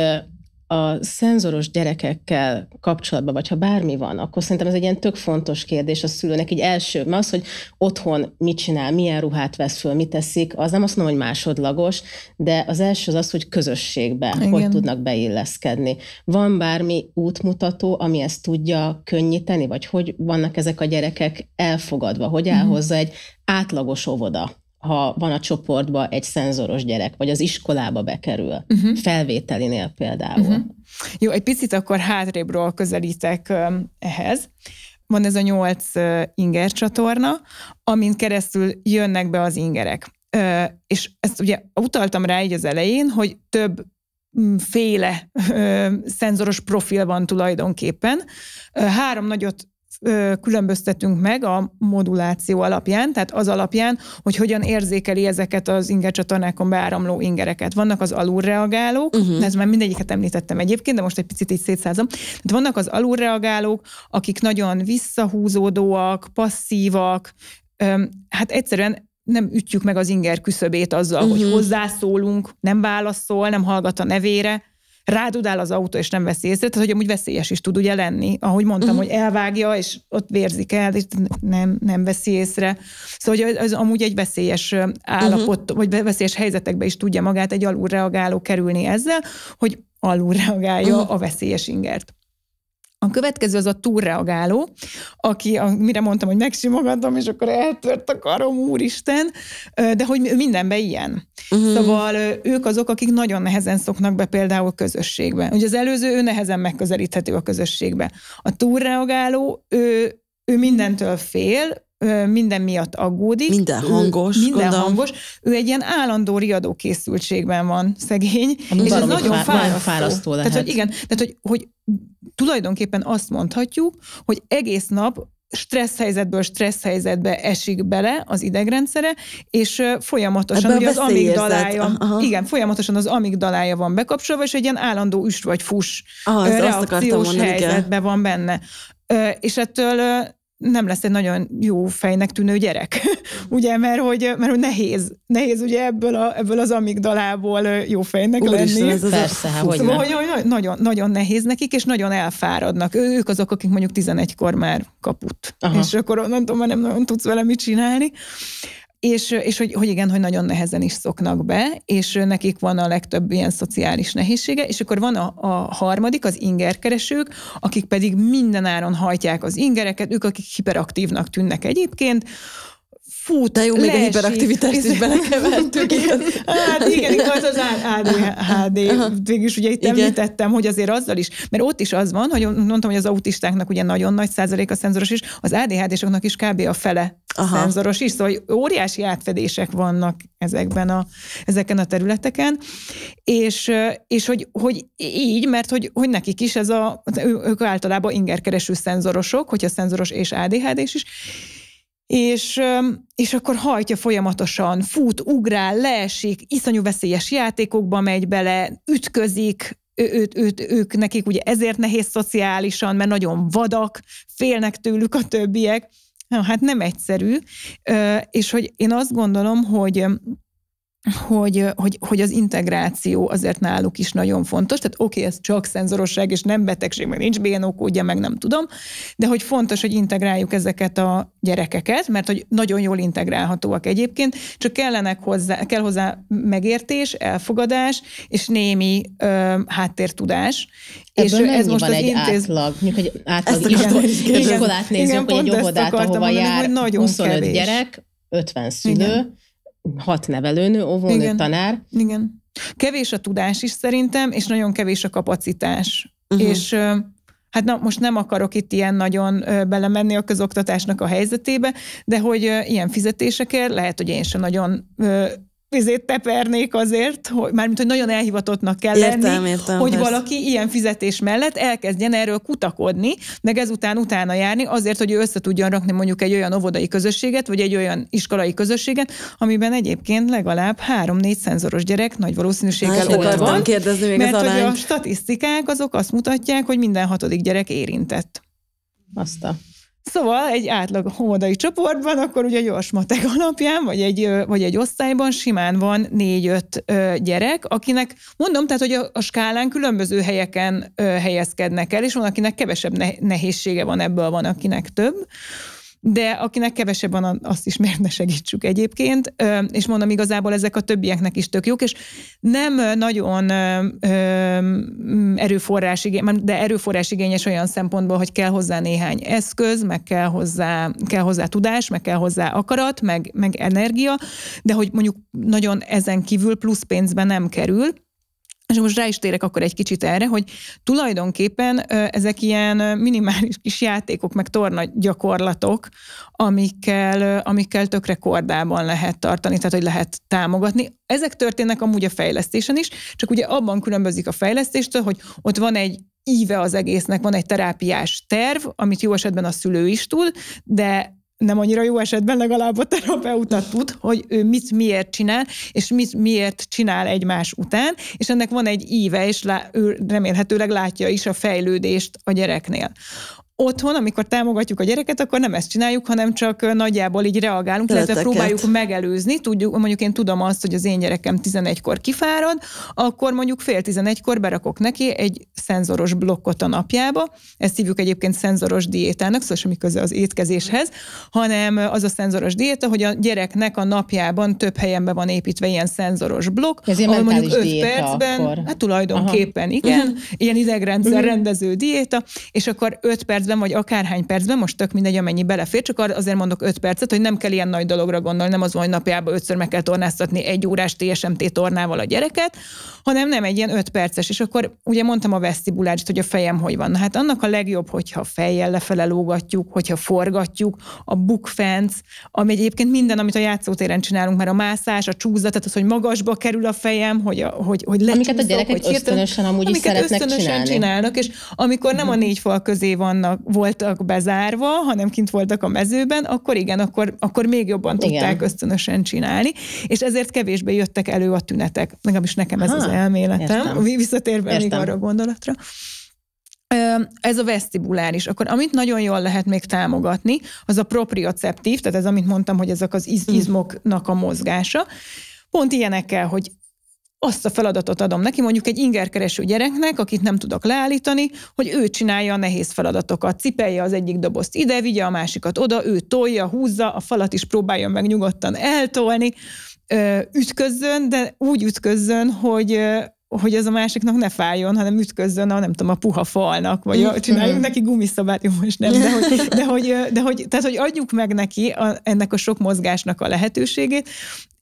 a szenzoros gyerekekkel kapcsolatban, vagy ha bármi van, akkor szerintem ez egy ilyen tök fontos kérdés a szülőnek, így első, mert az, hogy otthon mit csinál, milyen ruhát vesz föl, mit teszik, az nem azt mondom, hogy másodlagos, de az első az az, hogy közösségbe, Igen. hogy tudnak beilleszkedni. Van bármi útmutató, ami ezt tudja könnyíteni, vagy hogy vannak ezek a gyerekek elfogadva, hogy áll mhm. hozzá egy átlagos óvoda ha van a csoportba egy szenzoros gyerek, vagy az iskolába bekerül, uh-huh. felvételinél például. Uh-huh. Jó, egy picit akkor hátrébről közelítek ehhez. Van ez a nyolc inger csatorna, amin keresztül jönnek be az ingerek. És ezt ugye utaltam rá így az elején, hogy több féle ö, szenzoros profil van tulajdonképpen. Három nagyot különböztetünk meg a moduláció alapján, tehát az alapján, hogy hogyan érzékeli ezeket az ingercsatornákon beáramló ingereket. Vannak az alulreagálók, uh-huh. ez már mindegyiket említettem egyébként, de most egy picit így szétszázom. Tehát vannak az alulreagálók, akik nagyon visszahúzódóak, passzívak, hát egyszerűen nem ütjük meg az inger küszöbét azzal, uh-huh. hogy mhm. hozzászólunk, nem válaszol, nem hallgat a nevére, rádudál az autó, és nem veszi észre, tehát hogy amúgy veszélyes is tud ugye lenni. Ahogy mondtam, uh-huh. hogy elvágja, és ott vérzik el, és nem, nem veszi észre. Szóval hogy az amúgy egy veszélyes állapot, uh-huh. vagy veszélyes helyzetekbe is tudja magát egy alulreagáló kerülni ezzel, hogy alulreagálja uh-huh. a veszélyes ingert. A következő az a túlreagáló, aki, mire mondtam, hogy megsimogatom, és akkor eltört a karom, úristen, de hogy mindenben ilyen. Uh-huh. Szóval ők azok, akik nagyon nehezen szoknak be például közösségbe. Ugye az előző, ő nehezen megközelíthető a közösségbe. A túlreagáló, ő, ő mindentől fél, minden miatt aggódik. Minden hangos. Ő, minden gondolom. hangos. Ő egy ilyen állandó riadó készültségben van, szegény. Ami és ez nagyon fá- fárasztó. fárasztó lehet. Tehát, hogy igen, tehát, hogy, hogy tulajdonképpen azt mondhatjuk, hogy egész nap stressz helyzetből stressz helyzetbe esik bele az idegrendszere, és folyamatosan ugye az amigdalája, Aha. igen, folyamatosan az amigdalája van bekapcsolva, és egy ilyen állandó üst vagy fus Aha, reakciós helyzetben van benne. És ettől nem lesz egy nagyon jó fejnek tűnő gyerek, *laughs* ugye, mert hogy, mert hogy nehéz, nehéz ugye ebből, a, ebből az amigdalából jó fejnek Úristen, lenni. Ez az Persze, az hát hogy, szóval, nagyon, nagyon, nagyon nehéz nekik, és nagyon elfáradnak. Ő, ők azok, akik mondjuk 11-kor már kaput, Aha. és akkor onnantól már nem nagyon tudsz vele mit csinálni és, és hogy, hogy igen, hogy nagyon nehezen is szoknak be, és nekik van a legtöbb ilyen szociális nehézsége, és akkor van a, a harmadik, az ingerkeresők, akik pedig mindenáron hajtják az ingereket, ők akik hiperaktívnak tűnnek egyébként, Fú, te jó, még a hiperaktivitást is belekevertük. *laughs* hát igen, igaz, az ADHD. Végülis ugye itt igen. említettem, hogy azért azzal is, mert ott is az van, hogy mondtam, hogy az autistáknak ugye nagyon nagy százalék a szenzoros is, az ADHD-soknak is kb. a fele Aha. szenzoros is, szóval óriási átfedések vannak ezekben a, ezeken a területeken, és, és hogy, hogy így, mert hogy, hogy nekik is ez a, ők általában ingerkereső szenzorosok, hogyha szenzoros és ADHD-s is, és, és akkor hajtja folyamatosan, fut, ugrál, leesik, iszonyú veszélyes játékokba megy bele, ütközik, ő, ő, ő, ők nekik ugye ezért nehéz szociálisan, mert nagyon vadak, félnek tőlük a többiek. Hát nem egyszerű, és hogy én azt gondolom, hogy hogy, hogy, hogy az integráció azért náluk is nagyon fontos. Tehát oké, okay, ez csak szenzorosság, és nem betegség, meg nincs BNO kódja, meg nem tudom, de hogy fontos, hogy integráljuk ezeket a gyerekeket, mert hogy nagyon jól integrálhatóak egyébként, csak kellenek hozzá, kell hozzá megértés, elfogadás, és némi ö, háttértudás. Ebből és ez most van az egy intéz... átlag, hogy átlag Ezt iskolát, iskolát nézzük, hogy egy óvodát, ahova mondani, jár hogy nagyon 25 kevés. gyerek, 50 szülő, igen hat nevelőnő, óvónő, Igen. tanár. Igen. Kevés a tudás is szerintem, és nagyon kevés a kapacitás. Uh-huh. És hát na, most nem akarok itt ilyen nagyon belemenni a közoktatásnak a helyzetébe, de hogy ilyen fizetésekért lehet, hogy én sem nagyon vizét tepernék azért, hogy, mármint, hogy nagyon elhivatottnak kell értem, lenni, értem, hogy persze. valaki ilyen fizetés mellett elkezdjen erről kutakodni, meg ezután utána járni azért, hogy ő össze tudjon rakni mondjuk egy olyan óvodai közösséget, vagy egy olyan iskolai közösséget, amiben egyébként legalább három-négy szenzoros gyerek nagy valószínűséggel Na, ott van. még mert az hogy a statisztikák azok azt mutatják, hogy minden hatodik gyerek érintett. Aztán. Szóval egy átlag homodai csoportban, akkor ugye gyors matek alapján, vagy egy, vagy egy osztályban simán van négy-öt gyerek, akinek, mondom, tehát, hogy a, a skálán különböző helyeken ö, helyezkednek el, és van, akinek kevesebb nehézsége van, ebből van, akinek több de akinek kevesebb van, azt is miért ne segítsük egyébként, és mondom, igazából ezek a többieknek is tök jók, és nem nagyon erőforrás de erőforrás igényes olyan szempontból, hogy kell hozzá néhány eszköz, meg kell hozzá, kell hozzá tudás, meg kell hozzá akarat, meg, meg energia, de hogy mondjuk nagyon ezen kívül plusz pénzbe nem kerül, és most rá is térek akkor egy kicsit erre, hogy tulajdonképpen ezek ilyen minimális kis játékok, meg torna gyakorlatok, amikkel, amikkel tökre kordában lehet tartani, tehát hogy lehet támogatni. Ezek történnek amúgy a fejlesztésen is, csak ugye abban különbözik a fejlesztéstől, hogy ott van egy íve az egésznek, van egy terápiás terv, amit jó esetben a szülő is tud, de nem annyira jó esetben legalább a terapeuta tud, hogy ő mit miért csinál, és mit miért csinál egymás után, és ennek van egy íve, és lá, ő remélhetőleg látja is a fejlődést a gyereknél otthon, amikor támogatjuk a gyereket, akkor nem ezt csináljuk, hanem csak nagyjából így reagálunk, Leteket. illetve próbáljuk megelőzni. Tudjuk, mondjuk én tudom azt, hogy az én gyerekem 11-kor kifárad, akkor mondjuk fél 11-kor berakok neki egy szenzoros blokkot a napjába. Ezt hívjuk egyébként szenzoros diétának, szóval semmi köze az étkezéshez, hanem az a szenzoros diéta, hogy a gyereknek a napjában több helyen be van építve ilyen szenzoros blokk, Ez ahol mondjuk 5 percben, akkor. hát tulajdonképpen Aha. igen, *laughs* ilyen idegrendszer mhm. rendező diéta, és akkor 5 percben percben, vagy akárhány percben, most tök mindegy, amennyi belefér, csak azért mondok 5 percet, hogy nem kell ilyen nagy dologra gondolni, nem az van, hogy napjában ötször meg kell tornáztatni egy órás TSMT tornával a gyereket, hanem nem egy ilyen 5 perces, és akkor ugye mondtam a vesztibulást, hogy a fejem hogy van. Na, hát annak a legjobb, hogyha fejjel lefele lógatjuk, hogyha forgatjuk, a bukfenc, ami egyébként minden, amit a játszótéren csinálunk, mert a mászás, a csúszat, tehát az, hogy magasba kerül a fejem, hogy, a, hogy, hogy lecsúszok, Amiket a gyerekek hogy ösztönösen amúgy amiket is szeretnek ösztönösen csinálni. csinálnak, és amikor nem uh-huh. a mhm. négy fal közé vannak, voltak, voltak bezárva, hanem kint voltak a mezőben, akkor igen, akkor, akkor még jobban igen. tudták ösztönösen csinálni, és ezért kevésbé jöttek elő a tünetek. Legalábbis nekem Aha, ez az elméletem, értem. *laughs* visszatérve értem. még arra a gondolatra. Ez a vesztibuláris. Akkor amit nagyon jól lehet még támogatni, az a proprioceptív, tehát ez amit mondtam, hogy ezek az hmm. izmoknak a mozgása. Pont ilyenekkel, hogy azt a feladatot adom neki, mondjuk egy ingerkereső gyereknek, akit nem tudok leállítani, hogy ő csinálja a nehéz feladatokat, cipelje az egyik dobozt ide, vigye a másikat oda, ő tolja, húzza, a falat is próbáljon meg nyugodtan eltolni, ütközzön, de úgy ütközzön, hogy, hogy ez a másiknak ne fájjon, hanem ütközzön a, nem tudom, a puha falnak, vagy csináljunk neki gumiszabát, jó, most nem, de hogy, *laughs* de hogy, de hogy, tehát, hogy adjuk meg neki a, ennek a sok mozgásnak a lehetőségét,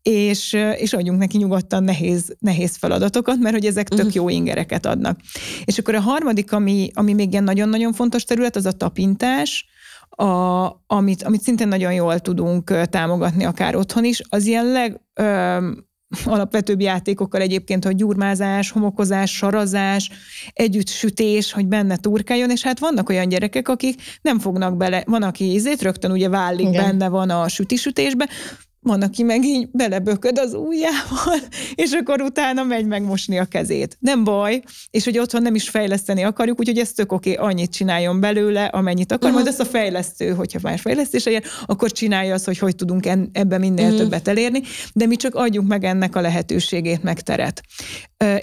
és, és adjunk neki nyugodtan nehéz, nehéz feladatokat, mert hogy ezek tök mhm. jó ingereket adnak. És akkor a harmadik, ami, ami még ilyen nagyon-nagyon fontos terület, az a tapintás, a, amit, amit szintén nagyon jól tudunk támogatni akár otthon is, az ilyen leg, ö, *laughs* alapvetőbb játékokkal egyébként, hogy gyurmázás, homokozás, sarazás, sütés, hogy benne turkáljon, és hát vannak olyan gyerekek, akik nem fognak bele, van, aki ízét rögtön ugye válik, Igen. benne van a sütisütésbe, van, aki meg így belebököd az ujjával, *laughs* és akkor utána megy megmosni a kezét. Nem baj, és hogy otthon nem is fejleszteni akarjuk, úgyhogy ez tök oké, okay, annyit csináljon belőle, amennyit akar, uh-huh. majd ezt a fejlesztő, hogyha már fejlesztése jel, akkor csinálja azt, hogy hogy tudunk ebben minél uh-huh. többet elérni, de mi csak adjuk meg ennek a lehetőségét, meg teret.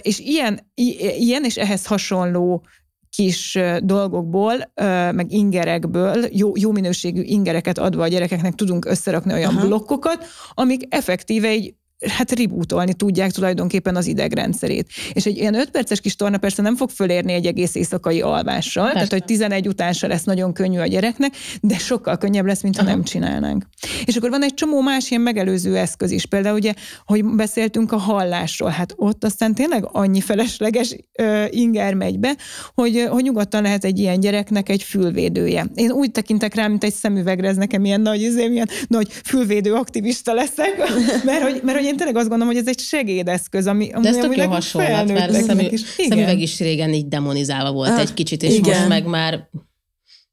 És ilyen, ilyen és ehhez hasonló kis dolgokból, meg ingerekből, jó, jó minőségű ingereket adva a gyerekeknek tudunk összerakni olyan Aha. blokkokat, amik effektíve egy hát ribútolni tudják tulajdonképpen az idegrendszerét. És egy ilyen 5 perces kis torna persze nem fog fölérni egy egész éjszakai alvással, persze. tehát hogy 11 után se lesz nagyon könnyű a gyereknek, de sokkal könnyebb lesz, mint ha nem csinálnánk. És akkor van egy csomó más ilyen megelőző eszköz is. Például ugye, hogy beszéltünk a hallásról, hát ott aztán tényleg annyi felesleges ö, inger megy be, hogy, hogy nyugodtan lehet egy ilyen gyereknek egy fülvédője. Én úgy tekintek rá, mint egy szemüvegre, ez nekem ilyen nagy, izé, ilyen nagy fülvédő aktivista leszek, *laughs* mert hogy, mert hogy én tényleg azt gondolom, hogy ez egy segédeszköz, ami, ami De ez tök jó hasonlat, mert a is. szemüveg is régen így demonizálva volt ah, egy kicsit, és Igen. most meg már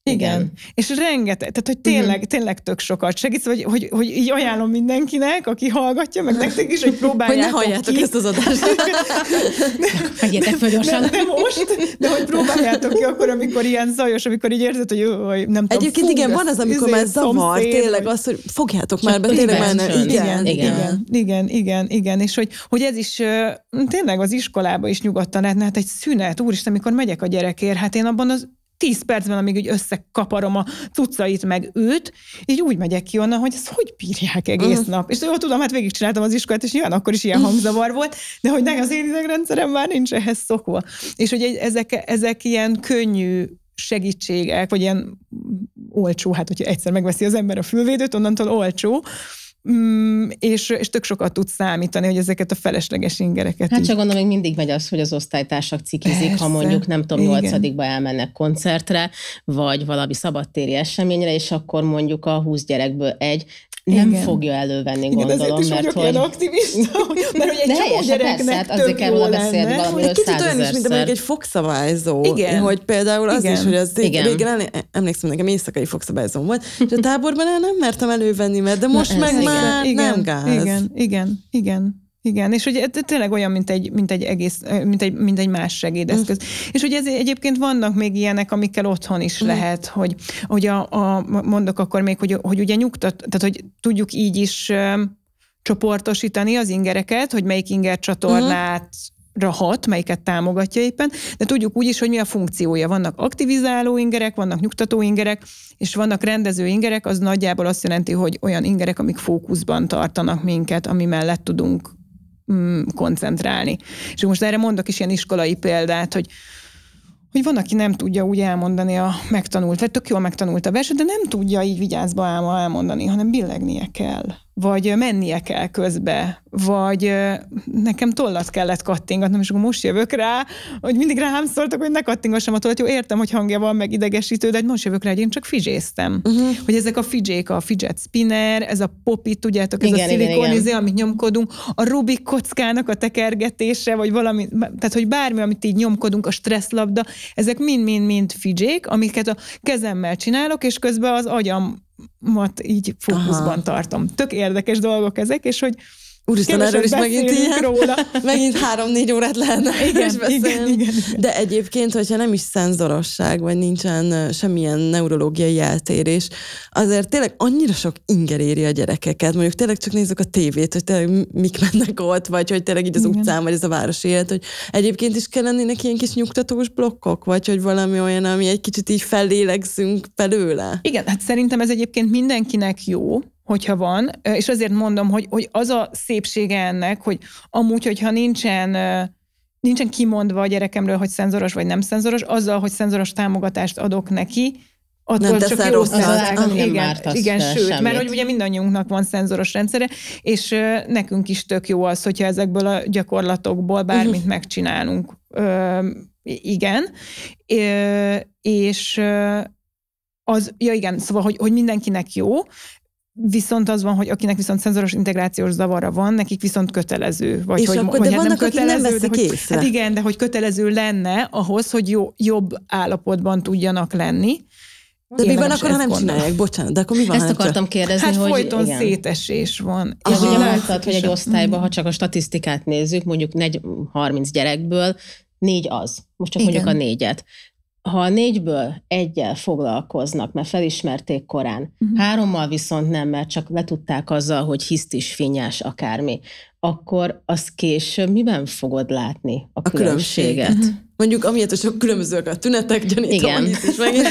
igen. Igen. És rengeteg, tehát hogy mhm. tényleg, uh-huh. tényleg tök sokat segítsz, hogy, hogy, hogy így ajánlom mindenkinek, aki hallgatja, meg nektek is, hogy próbáljátok Hogy ne halljátok ki. ezt az adást. Vegyétek *laughs* fel gyorsan. Nem, nem most, de hogy próbáljátok ki akkor, amikor ilyen zajos, amikor így érzed, hogy jó, nem tudom. Egyébként fú, igen, van az, amikor izé már zavar, szomszéd, tényleg az, hogy fogjátok már be, tényleg már nem. Igen, igen, igen, igen, igen, igen. És hogy, hogy ez is tényleg az iskolába is nyugodtan lehetne, hát egy szünet, úristen, amikor megyek a gyerekért, hát én abban az tíz percben, amíg úgy összekaparom a cuccait, meg őt, így úgy megyek ki onnan, hogy ezt hogy bírják egész uh. nap. És jó, tudom, hát végigcsináltam az iskolát, és nyilván akkor is ilyen hangzavar volt, de hogy nekem az én idegrendszerem már nincs ehhez szokva. És hogy ezek, ezek ilyen könnyű segítségek, vagy ilyen olcsó, hát hogyha egyszer megveszi az ember a fülvédőt, onnantól olcsó, Mm, és, és tök sokat tud számítani, hogy ezeket a felesleges ingereket. Hát így... csak gondolom, még mindig megy az, hogy az osztálytársak cikizik, Persze. ha mondjuk nem tudom, nyolcadikba elmennek koncertre, vagy valami szabadtéri eseményre, és akkor mondjuk a 20 gyerekből egy nem Igen. fogja elővenni, Igen, gondolom. Igen, ezért is mert, hogy... aktivista, *laughs* mert hogy egy De csomó hát gyereknek persze, hát tök jó lenne. Egy kicsit olyan is, mint amelyik egy fogszabályzó. Igen. Hogy például az Igen. is, hogy az Igen. régen emlékszem, nekem éjszakai fogszabályzóm volt, és a táborban el nem mertem elővenni, mert de most Na meg ez, már Igen. nem gáz. Igen, Igen, Igen. Igen, és ugye tényleg olyan, mint egy, mint egy, egész, mint egy, mint egy más segédeszköz. Mm. És ugye ez egyébként vannak még ilyenek, amikkel otthon is mm. lehet, hogy, hogy a, a, mondok akkor még, hogy, hogy ugye nyugtat, tehát hogy tudjuk így is csoportosítani az ingereket, hogy melyik inger csatornát mm mm-hmm. hat, melyiket támogatja éppen, de tudjuk úgy is, hogy mi a funkciója. Vannak aktivizáló ingerek, vannak nyugtató ingerek, és vannak rendező ingerek, az nagyjából azt jelenti, hogy olyan ingerek, amik fókuszban tartanak minket, ami mellett tudunk Mm, koncentrálni. És most erre mondok is ilyen iskolai példát, hogy hogy van, aki nem tudja úgy elmondani a megtanult, vagy tök jól megtanult a verset, de nem tudja így vigyázba álma elmondani, hanem billegnie kell vagy mennie kell közbe, vagy nekem tollat kellett kattingatnom, és akkor most jövök rá, hogy mindig rám szóltak, hogy ne kattingassam a tollat. Jó, értem, hogy hangja van, meg idegesítő, de most jövök rá, hogy én csak fizséztem. Uh-huh. Hogy ezek a fidzsék, a fidget spinner, ez a popit, tudjátok, ez igen, a szilikonizé, amit nyomkodunk, a Rubik kockának a tekergetése, vagy valami, tehát hogy bármi, amit így nyomkodunk, a stresszlabda, ezek mind-mind-mind fidzsék, amiket a kezemmel csinálok, és közben az agyam mat így fókuszban Aha. tartom. Tök érdekes dolgok ezek, és hogy Úristen, erről is megint ilyen. Róla. *laughs* Megint három-négy órát lehetne igen, is beszélni. Igen, igen, igen. De egyébként, hogyha nem is szenzorosság, vagy nincsen semmilyen neurológiai eltérés, azért tényleg annyira sok inger éri a gyerekeket. Mondjuk tényleg csak nézzük a tévét, hogy tényleg mik mennek ott, vagy hogy tényleg így az igen. utcán, vagy ez a város élet, hogy egyébként is lennének ilyen kis nyugtatós blokkok, vagy hogy valami olyan, ami egy kicsit így fellélegzünk belőle. Igen, hát szerintem ez egyébként mindenkinek jó, hogyha van, és azért mondom, hogy, hogy az a szépsége ennek, hogy amúgy, hogyha nincsen nincsen kimondva a gyerekemről, hogy szenzoros vagy nem szenzoros, azzal, hogy szenzoros támogatást adok neki, attól nem csak jó szállás. Igen, igen sőt, semmit. mert hogy ugye mindannyiunknak van szenzoros rendszere, és ö, nekünk is tök jó az, hogyha ezekből a gyakorlatokból bármit uh-huh. megcsinálunk. Ö, igen. Ö, és ö, az, ja igen, szóval, hogy, hogy mindenkinek jó, Viszont az van, hogy akinek viszont szenzoros integrációs zavara van, nekik viszont kötelező. Vagy és hogy, akkor, hogy de vannak, nem kötelező, nem veszik de hogy, észre. Hát igen, de hogy kötelező lenne ahhoz, hogy jó, jobb állapotban tudjanak lenni. De Én mi van akkor, ha nem gondolom. csinálják? Bocsánat, de akkor mi van? Ezt akartam kérdezni, hát hogy... folyton igen. szétesés van. És ugye mondtad, hogy egy osztályban, ha mhm. csak a statisztikát nézzük, mondjuk 30 gyerekből négy az. Most csak Igen. mondjuk a négyet ha a négyből egyel foglalkoznak, mert felismerték korán, uh-huh. hárommal viszont nem, mert csak letudták azzal, hogy hisztis, finnyás akármi, akkor az később miben fogod látni a, a különbséget? Különbség. Mhm. Mondjuk amiatt, a sok különbözőek a tünetek, gyanítom, Igen. is megint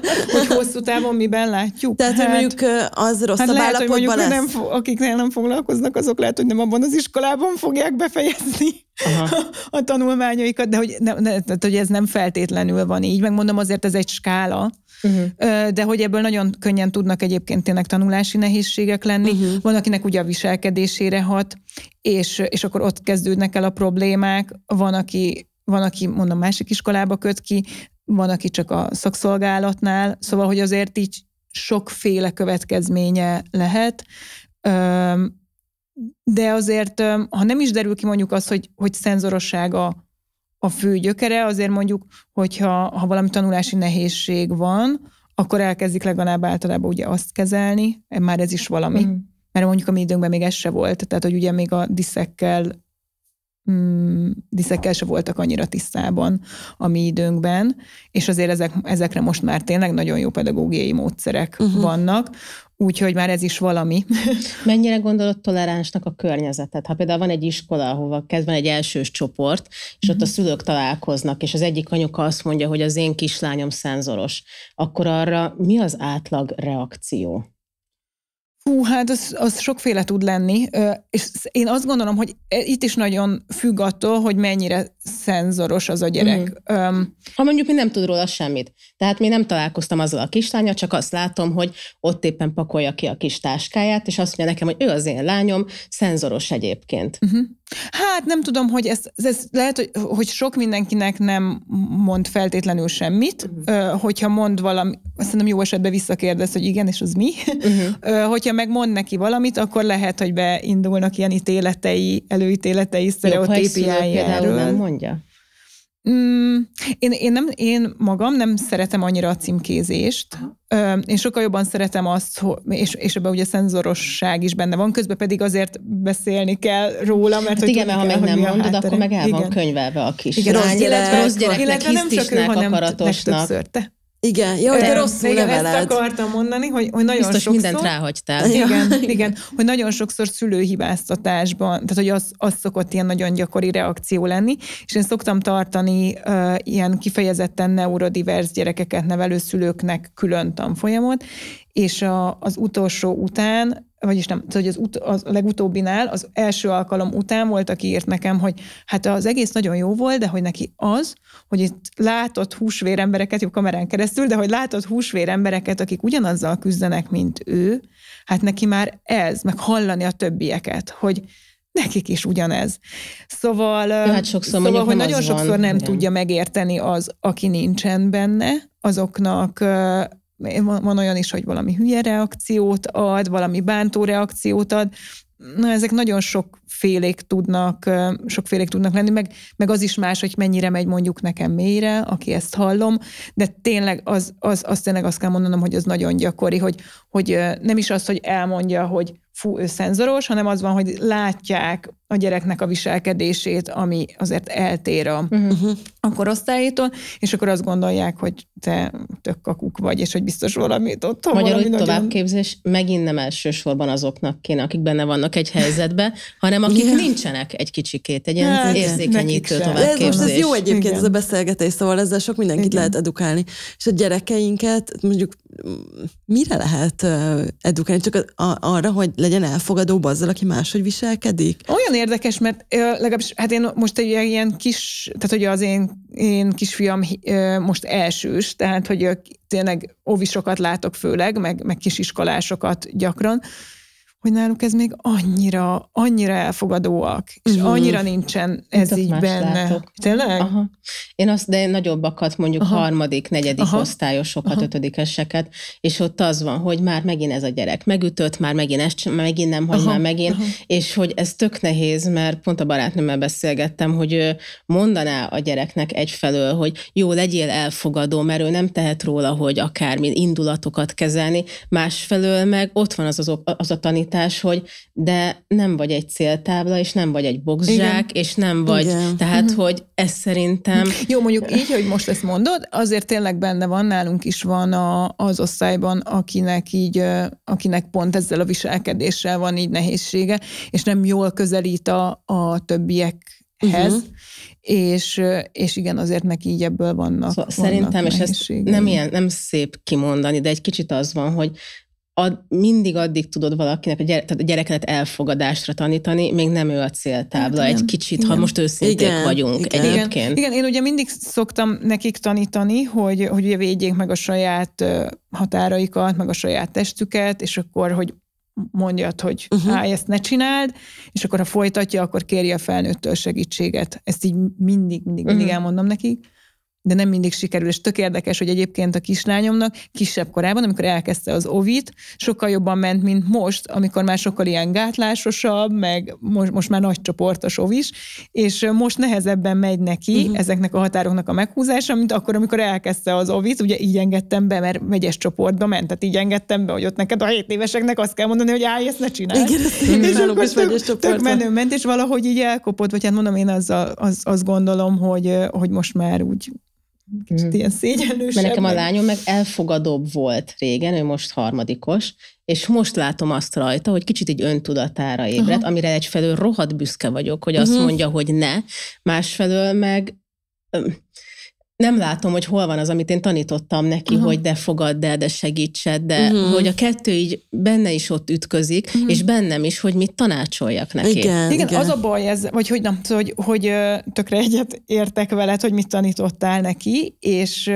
*laughs* hogy hosszú távon miben látjuk. Tehát, hát, hogy mondjuk az rosszabb hát lehet, állapotban lesz. Nem, akik nem foglalkoznak, azok lehet, hogy nem abban az iskolában fogják befejezni Aha. *laughs* a tanulmányaikat, de hogy, ne, ne, tehát, hogy ez nem feltétlenül van így. Megmondom, azért ez egy skála, Uh-huh. De hogy ebből nagyon könnyen tudnak egyébként tényleg tanulási nehézségek lenni. Uh-huh. Van, akinek ugye a viselkedésére hat, és, és akkor ott kezdődnek el a problémák. Van, aki, van, aki mondom, másik iskolába köt ki, van, aki csak a szakszolgálatnál, szóval, hogy azért így sokféle következménye lehet. De azért, ha nem is derül ki mondjuk az, hogy, hogy szenzorosság a, a fő gyökere, azért mondjuk, hogyha ha valami tanulási nehézség van, akkor elkezdik legalább általában ugye azt kezelni, már ez is valami. Mm. Mert mondjuk a mi időnkben még ez se volt, tehát hogy ugye még a diszekkel Mm, diszekkel se voltak annyira tisztában a mi időnkben, és azért ezek, ezekre most már tényleg nagyon jó pedagógiai módszerek uh-huh. vannak, úgyhogy már ez is valami. *laughs* Mennyire gondolod toleránsnak a környezetet? Ha például van egy iskola, ahova kezd egy elsős csoport, és uh-huh. ott a mhm. szülők találkoznak, és az egyik anyuka azt mondja, hogy az én kislányom szenzoros, akkor arra mi az átlag reakció? Hú, hát az, az sokféle tud lenni, és én azt gondolom, hogy e, itt is nagyon függ attól, hogy mennyire szenzoros az a gyerek. Mm. Um, ha mondjuk mi nem tud róla semmit. Tehát mi nem találkoztam azzal a kislánya, csak azt látom, hogy ott éppen pakolja ki a kis táskáját, és azt mondja nekem, hogy ő az én lányom, szenzoros egyébként. Uh-huh. Hát nem tudom, hogy ez, ez lehet, hogy, hogy sok mindenkinek nem mond feltétlenül semmit, uh-huh. hogyha mond valami, nem jó esetben visszakérdez, hogy igen, és az mi. Uh-huh. *laughs* Hogyha meg mond neki valamit, akkor lehet, hogy beindulnak ilyen ítéletei, előítéletei, sztereotípiájáról. nem mondja. Mm, én, én, nem, én magam nem szeretem annyira a címkézést. Én sokkal jobban szeretem azt, és, és ebben ugye szenzorosság is benne van, közben pedig azért beszélni kell róla, hát mert hát hogy igen, mert ha meg nem mondod, akkor meg el van igen. könyvelve a kis igen, rossz, gyerek, rossz gyereknek, illetve nem csak ő, hanem akaratos többször. Te. Igen, jó, de rosszul igen, neveled. Ezt akartam mondani, hogy, hogy nagyon Biztos sokszor... mindent ráhagytál. *laughs* Igen, igen, hogy nagyon sokszor szülőhibáztatásban, tehát hogy az, az szokott ilyen nagyon gyakori reakció lenni, és én szoktam tartani uh, ilyen kifejezetten neurodiverz gyerekeket nevelő szülőknek külön tanfolyamot, és a, az utolsó után vagyis nem, tehát, szóval, hogy az, ut- az a legutóbbinál, az első alkalom után volt, aki írt nekem, hogy hát az egész nagyon jó volt, de hogy neki az, hogy itt látott húsvér embereket, jó kamerán keresztül, de hogy látott húsvér embereket, akik ugyanazzal küzdenek, mint ő, hát neki már ez, meg hallani a többieket, hogy nekik is ugyanez. Szóval, ja, hát sokszor szóval hogy nagyon sokszor van, nem igen. tudja megérteni az, aki nincsen benne, azoknak van olyan is, hogy valami hülye reakciót ad, valami bántó reakciót ad, na, ezek nagyon sok félék tudnak, sokfélék tudnak lenni, meg, meg az is más, hogy mennyire megy mondjuk nekem mélyre, aki ezt hallom, de tényleg az, az, azt tényleg azt kell mondanom, hogy az nagyon gyakori, hogy, hogy nem is az, hogy elmondja, hogy fú, ő szenzoros, hanem az van, hogy látják a gyereknek a viselkedését, ami azért eltér a, uh-huh. a korosztályétól, és akkor azt gondolják, hogy te tök kakuk vagy, és hogy biztos valamit ott Magyarul valami nagyon... továbbképzés megint nem elsősorban azoknak kéne, akik benne vannak egy helyzetbe, hanem akik yeah. nincsenek egy kicsikét, egy ilyen hát, érzékenyítő továbbképzés. Ez most ez jó egyébként Igen. ez a beszélgetés, szóval ezzel sok mindenkit Igen. lehet edukálni. És a gyerekeinket mondjuk mire lehet edukálni? Csak arra, hogy legyen elfogadóbb azzal, aki máshogy viselkedik? Olyan érdekes, mert legalábbis, hát én most egy ilyen kis, tehát hogy az én, én kisfiam most elsős, tehát hogy tényleg óvisokat látok főleg, meg, meg kisiskolásokat gyakran, hogy náluk ez még annyira, annyira elfogadóak, és mm. annyira nincsen ez Itt így benne. Látok. Tényleg? Aha. Én azt, de én nagyobbakat, mondjuk Aha. harmadik, negyedik Aha. osztályosokat, Aha. ötödikeseket, és ott az van, hogy már megint ez a gyerek megütött, már megint ezt, megint nem hogy Aha. már megint, Aha. és hogy ez tök nehéz, mert pont a barátnőmmel beszélgettem, hogy ő mondaná a gyereknek egyfelől, hogy jó, legyél elfogadó, mert ő nem tehet róla, hogy akármi indulatokat kezelni, másfelől meg ott van az, az, az a tanít tanítás, hogy de nem vagy egy céltábla, és nem vagy egy boxzsák, Igen. és nem vagy, Igen. tehát, uh-huh. hogy ez szerintem... Jó, mondjuk így, hogy most ezt mondod, azért tényleg benne van, nálunk is van a, az osztályban, akinek így, akinek pont ezzel a viselkedéssel van így nehézsége, és nem jól közelít a, a többiek hez, uh-huh. Mhm. és, és igen, azért neki így ebből vannak. Szóval vannak szerintem, és ez nem, ilyen, nem szép kimondani, de egy kicsit az van, hogy ad, mindig addig tudod valakinek a, gyere, tehát a gyerekedet elfogadásra tanítani, még nem ő a céltábla. Hát, egy kicsit, igen. ha most őszinték igen. vagyunk igen. egyébként. Igen. igen, én ugye mindig szoktam nekik tanítani, hogy, hogy ugye védjék meg a saját határaikat, meg a saját testüket, és akkor, hogy mondjad, hogy uh-huh. állj, ezt ne csináld, és akkor ha folytatja, akkor kérje a felnőttől segítséget. Ezt így mindig, mindig, mindig uh-huh. elmondom nekik de nem mindig sikerül, és tök érdekes, hogy egyébként a kislányomnak kisebb korában, amikor elkezdte az ovit, sokkal jobban ment, mint most, amikor már sokkal ilyen gátlásosabb, meg most, most már nagy csoportos ovis, és most nehezebben megy neki uh-huh. ezeknek a határoknak a meghúzása, mint akkor, amikor elkezdte az ovit, ugye így engedtem be, mert vegyes csoportba ment, tehát így engedtem be, hogy ott neked a 7 éveseknek azt kell mondani, hogy állj, ezt ne csinálj. Igen, ezt én és akkor is tök, tök menő ment, és valahogy így elkopott, vagy hát mondom, én azzal, az, azt gondolom, hogy, hogy most már úgy kicsit mm. ilyen szégyenlősebb. Mert nekem a lányom meg elfogadóbb volt régen, ő most harmadikos, és most látom azt rajta, hogy kicsit így öntudatára ébredt, Aha. amire egyfelől rohadt büszke vagyok, hogy uh-huh. azt mhm. mondja, hogy ne, másfelől meg nem látom, hogy hol van az, amit én tanítottam neki, uh-huh. hogy de fogadd el, de segítsed, de uh-huh. hogy a kettő így benne is ott ütközik, uh-huh. és bennem is, hogy mit tanácsoljak neki. Igen, igen, igen. az a baj, ez, vagy hogy nem szóval, hogy, hogy tökre egyet értek veled, hogy mit tanítottál neki, és,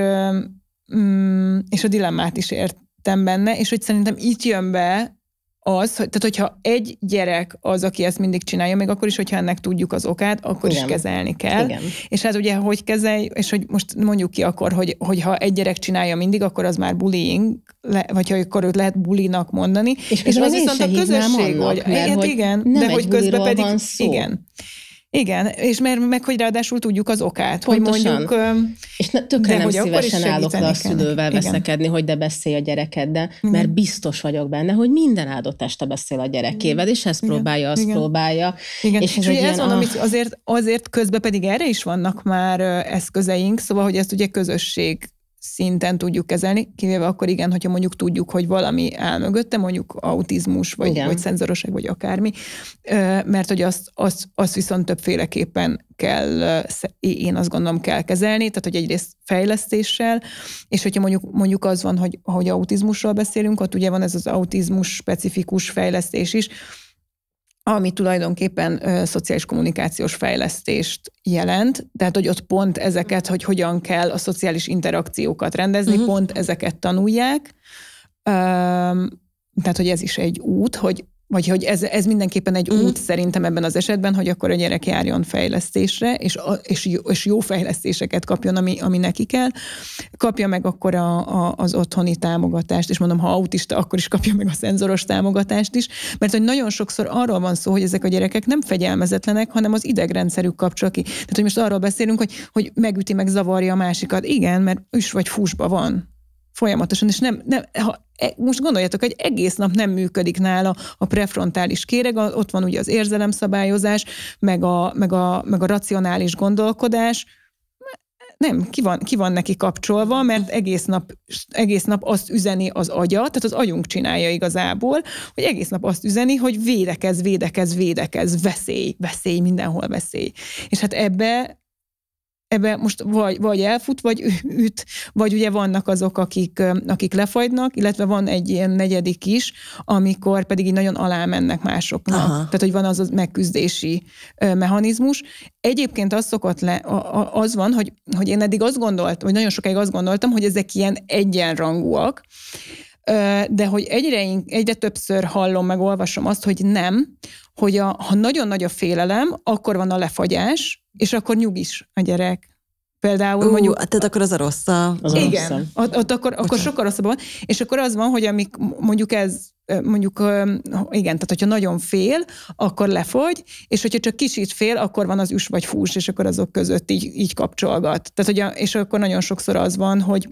mm, és a dilemmát is értem benne, és hogy szerintem itt jön be az, hogy, tehát hogyha egy gyerek az, aki ezt mindig csinálja, még akkor is, hogyha ennek tudjuk az okát, akkor Igen. is kezelni kell. Igen. És hát ugye, hogy kezelj, és hogy most mondjuk ki akkor, hogy, hogyha egy gyerek csinálja mindig, akkor az már bullying, le, vagy ha akkor őt lehet bulinak mondani. És, és az viszont a közösség, annak, hogy, mert, hát, hogy igen, de hogy közben pedig... Van szó. Igen. Igen, és mert meg hogy ráadásul tudjuk az okát, Pontosan. hogy mondjuk... És ne, tökre nem szívesen állok le a szülővel veszekedni, hogy de beszélj a gyerekeddel, mert biztos vagyok benne, hogy minden áldott este beszél a gyerekével, és ezt Igen. próbálja, azt Igen. próbálja. Igen, és, és ez, és ilyen, ez van, a... amit azért, azért közben pedig erre is vannak már eszközeink, szóval, hogy ezt ugye közösség szinten tudjuk kezelni, kivéve akkor igen, hogyha mondjuk tudjuk, hogy valami áll mögötte, mondjuk autizmus, vagy, igen. vagy szenzoroság, vagy akármi, mert hogy azt, azt, azt viszont többféleképpen kell, én azt gondolom, kell kezelni, tehát hogy egyrészt fejlesztéssel, és hogyha mondjuk, mondjuk az van, hogy, hogy autizmusról beszélünk, ott ugye van ez az autizmus specifikus fejlesztés is, ami tulajdonképpen ö, szociális kommunikációs fejlesztést jelent, tehát hogy ott pont ezeket, hogy hogyan kell a szociális interakciókat rendezni, uh-huh. pont ezeket tanulják. Ö, tehát, hogy ez is egy út, hogy vagy hogy ez, ez mindenképpen egy mm. út mhm. szerintem ebben az esetben, hogy akkor a gyerek járjon fejlesztésre, és, a, és, jó, és jó fejlesztéseket kapjon, ami, ami neki kell. Kapja meg akkor a, a, az otthoni támogatást, és mondom, ha autista, akkor is kapja meg a szenzoros támogatást is, mert hogy nagyon sokszor arról van szó, hogy ezek a gyerekek nem fegyelmezetlenek, hanem az idegrendszerük kapcsol ki. Tehát, hogy most arról beszélünk, hogy, hogy megüti, meg zavarja a másikat. Igen, mert üs vagy fúsba van. Folyamatosan, és nem, nem ha, e, most gondoljatok, egy egész nap nem működik nála a prefrontális kéreg, ott van ugye az érzelemszabályozás, meg a, meg a, meg a racionális gondolkodás, nem, ki van, ki van neki kapcsolva, mert egész nap, egész nap azt üzeni az agya, tehát az agyunk csinálja igazából, hogy egész nap azt üzeni, hogy védekez, védekez, védekez, veszély, veszély, mindenhol veszély. És hát ebbe ebbe most vagy, vagy elfut, vagy üt, vagy ugye vannak azok, akik, akik lefagynak, illetve van egy ilyen negyedik is, amikor pedig így nagyon alá mennek másoknak. Aha. Tehát, hogy van az a megküzdési mechanizmus. Egyébként az szokott le, az van, hogy, hogy én eddig azt gondoltam, vagy nagyon sokáig azt gondoltam, hogy ezek ilyen egyenrangúak, de hogy egyre, egyre többször hallom, meg olvasom azt, hogy nem, hogy a, ha nagyon nagy a félelem, akkor van a lefagyás, és akkor nyugis a gyerek. Például Ú, mondjuk... Tehát akkor az a rossz a... Az igen, a rossz. Ott, ott akkor, akkor sokkal rosszabb van. És akkor az van, hogy amik mondjuk ez mondjuk, igen, tehát hogyha nagyon fél, akkor lefogy, és hogyha csak kicsit fél, akkor van az üs vagy fús, és akkor azok között így, így kapcsolgat. Tehát, hogy a, és akkor nagyon sokszor az van, hogy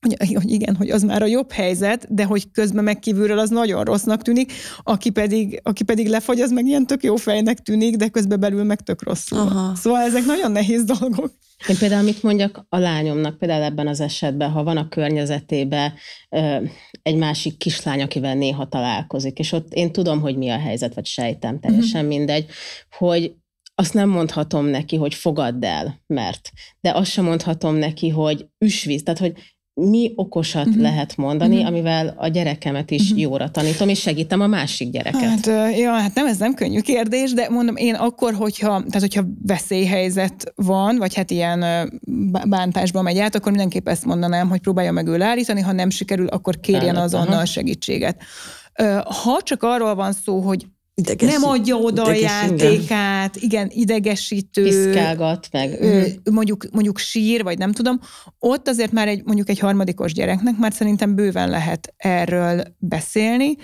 hogy, hogy igen, hogy az már a jobb helyzet, de hogy közben meg kívülről az nagyon rossznak tűnik, aki pedig, aki pedig lefagy, az meg ilyen tök jó fejnek tűnik, de közben belül meg tök rosszul. Aha. Szóval ezek nagyon nehéz dolgok. Én például mit mondjak a lányomnak, például ebben az esetben, ha van a környezetébe egy másik kislány, akivel néha találkozik, és ott én tudom, hogy mi a helyzet, vagy sejtem, mhm. teljesen uh-huh. mindegy, hogy azt nem mondhatom neki, hogy fogadd el, mert, de azt sem mondhatom neki, hogy üsvíz, tehát hogy mi okosat uh-huh. lehet mondani, uh-huh. amivel a gyerekemet is uh-huh. jóra tanítom, és segítem a másik gyereket. Hát, ja, hát nem, ez nem könnyű kérdés, de mondom, én akkor, hogyha, tehát hogyha veszélyhelyzet van, vagy hát ilyen bántásba megy át, akkor mindenképp ezt mondanám, hogy próbálja meg ő leállítani, ha nem sikerül, akkor kérjen azonnal segítséget. Ha csak arról van szó, hogy Idegesít. nem adja oda ideges, a játékát, igen, igen idegesítő. Piszkálgat meg. Mhm. mondjuk, mondjuk sír, vagy nem tudom. Ott azért már egy, mondjuk egy harmadikos gyereknek már szerintem bőven lehet erről beszélni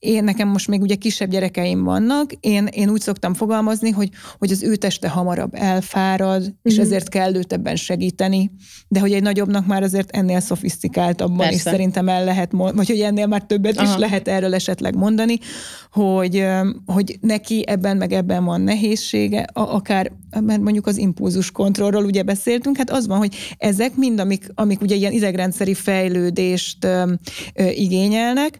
én nekem most még ugye kisebb gyerekeim vannak, én, én úgy szoktam fogalmazni, hogy, hogy az ő teste hamarabb elfárad, mm-hmm. és mhm. ezért kell őt ebben segíteni, de hogy egy nagyobbnak már azért ennél szofisztikáltabban, Persze. is szerintem el lehet, vagy hogy ennél már többet Aha. is lehet erről esetleg mondani, hogy, hogy neki ebben meg ebben van nehézsége, akár, mert mondjuk az impulzus kontrollról ugye beszéltünk, hát az van, hogy ezek mind, amik, amik ugye ilyen idegrendszeri fejlődést igényelnek,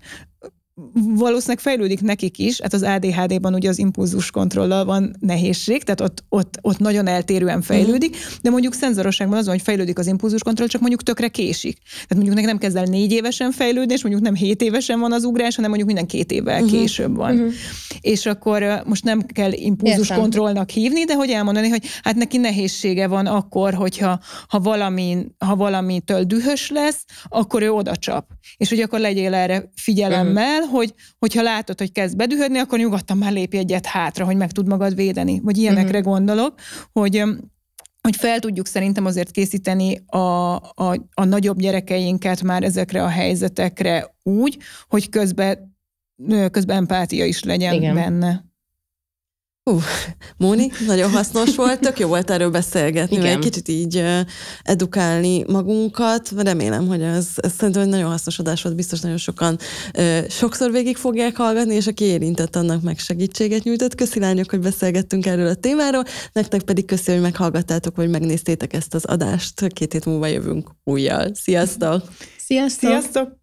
valószínűleg fejlődik nekik is, hát az ADHD-ban ugye az impulzus kontrollal van nehézség, tehát ott, ott, ott nagyon eltérően fejlődik, de mondjuk szenzorosságban az hogy fejlődik az impulzus kontroll, csak mondjuk tökre késik. Tehát mondjuk nekem nem kezd el négy évesen fejlődni, és mondjuk nem hét évesen van az ugrás, hanem mondjuk minden két évvel uh-huh. később van. Uh-huh. És akkor most nem kell impulzus kontrollnak hívni, de hogy elmondani, hogy hát neki nehézsége van akkor, hogyha ha, valami, ha valamitől dühös lesz, akkor ő oda csap. És hogy akkor legyél erre figyelemmel, uh-huh hogy hogyha látod, hogy kezd bedühödni, akkor nyugodtan már lépj egyet hátra, hogy meg tud magad védeni. Vagy ilyenekre uh-huh. gondolok, hogy hogy fel tudjuk szerintem azért készíteni a, a, a nagyobb gyerekeinket már ezekre a helyzetekre úgy, hogy közben, közben empátia is legyen Igen. benne. Hú, Móni, nagyon hasznos volt, tök jó volt erről beszélgetni, Igen. egy kicsit így edukálni magunkat. Remélem, hogy ez, ez szerintem egy nagyon hasznos adás volt, biztos nagyon sokan sokszor végig fogják hallgatni, és aki érintett, annak meg segítséget nyújtott. Köszi lányok, hogy beszélgettünk erről a témáról, nektek pedig köszi, hogy meghallgattátok, vagy megnéztétek ezt az adást. Két hét múlva jövünk újjal. Sziasztok! Sziasztok! Sziasztok!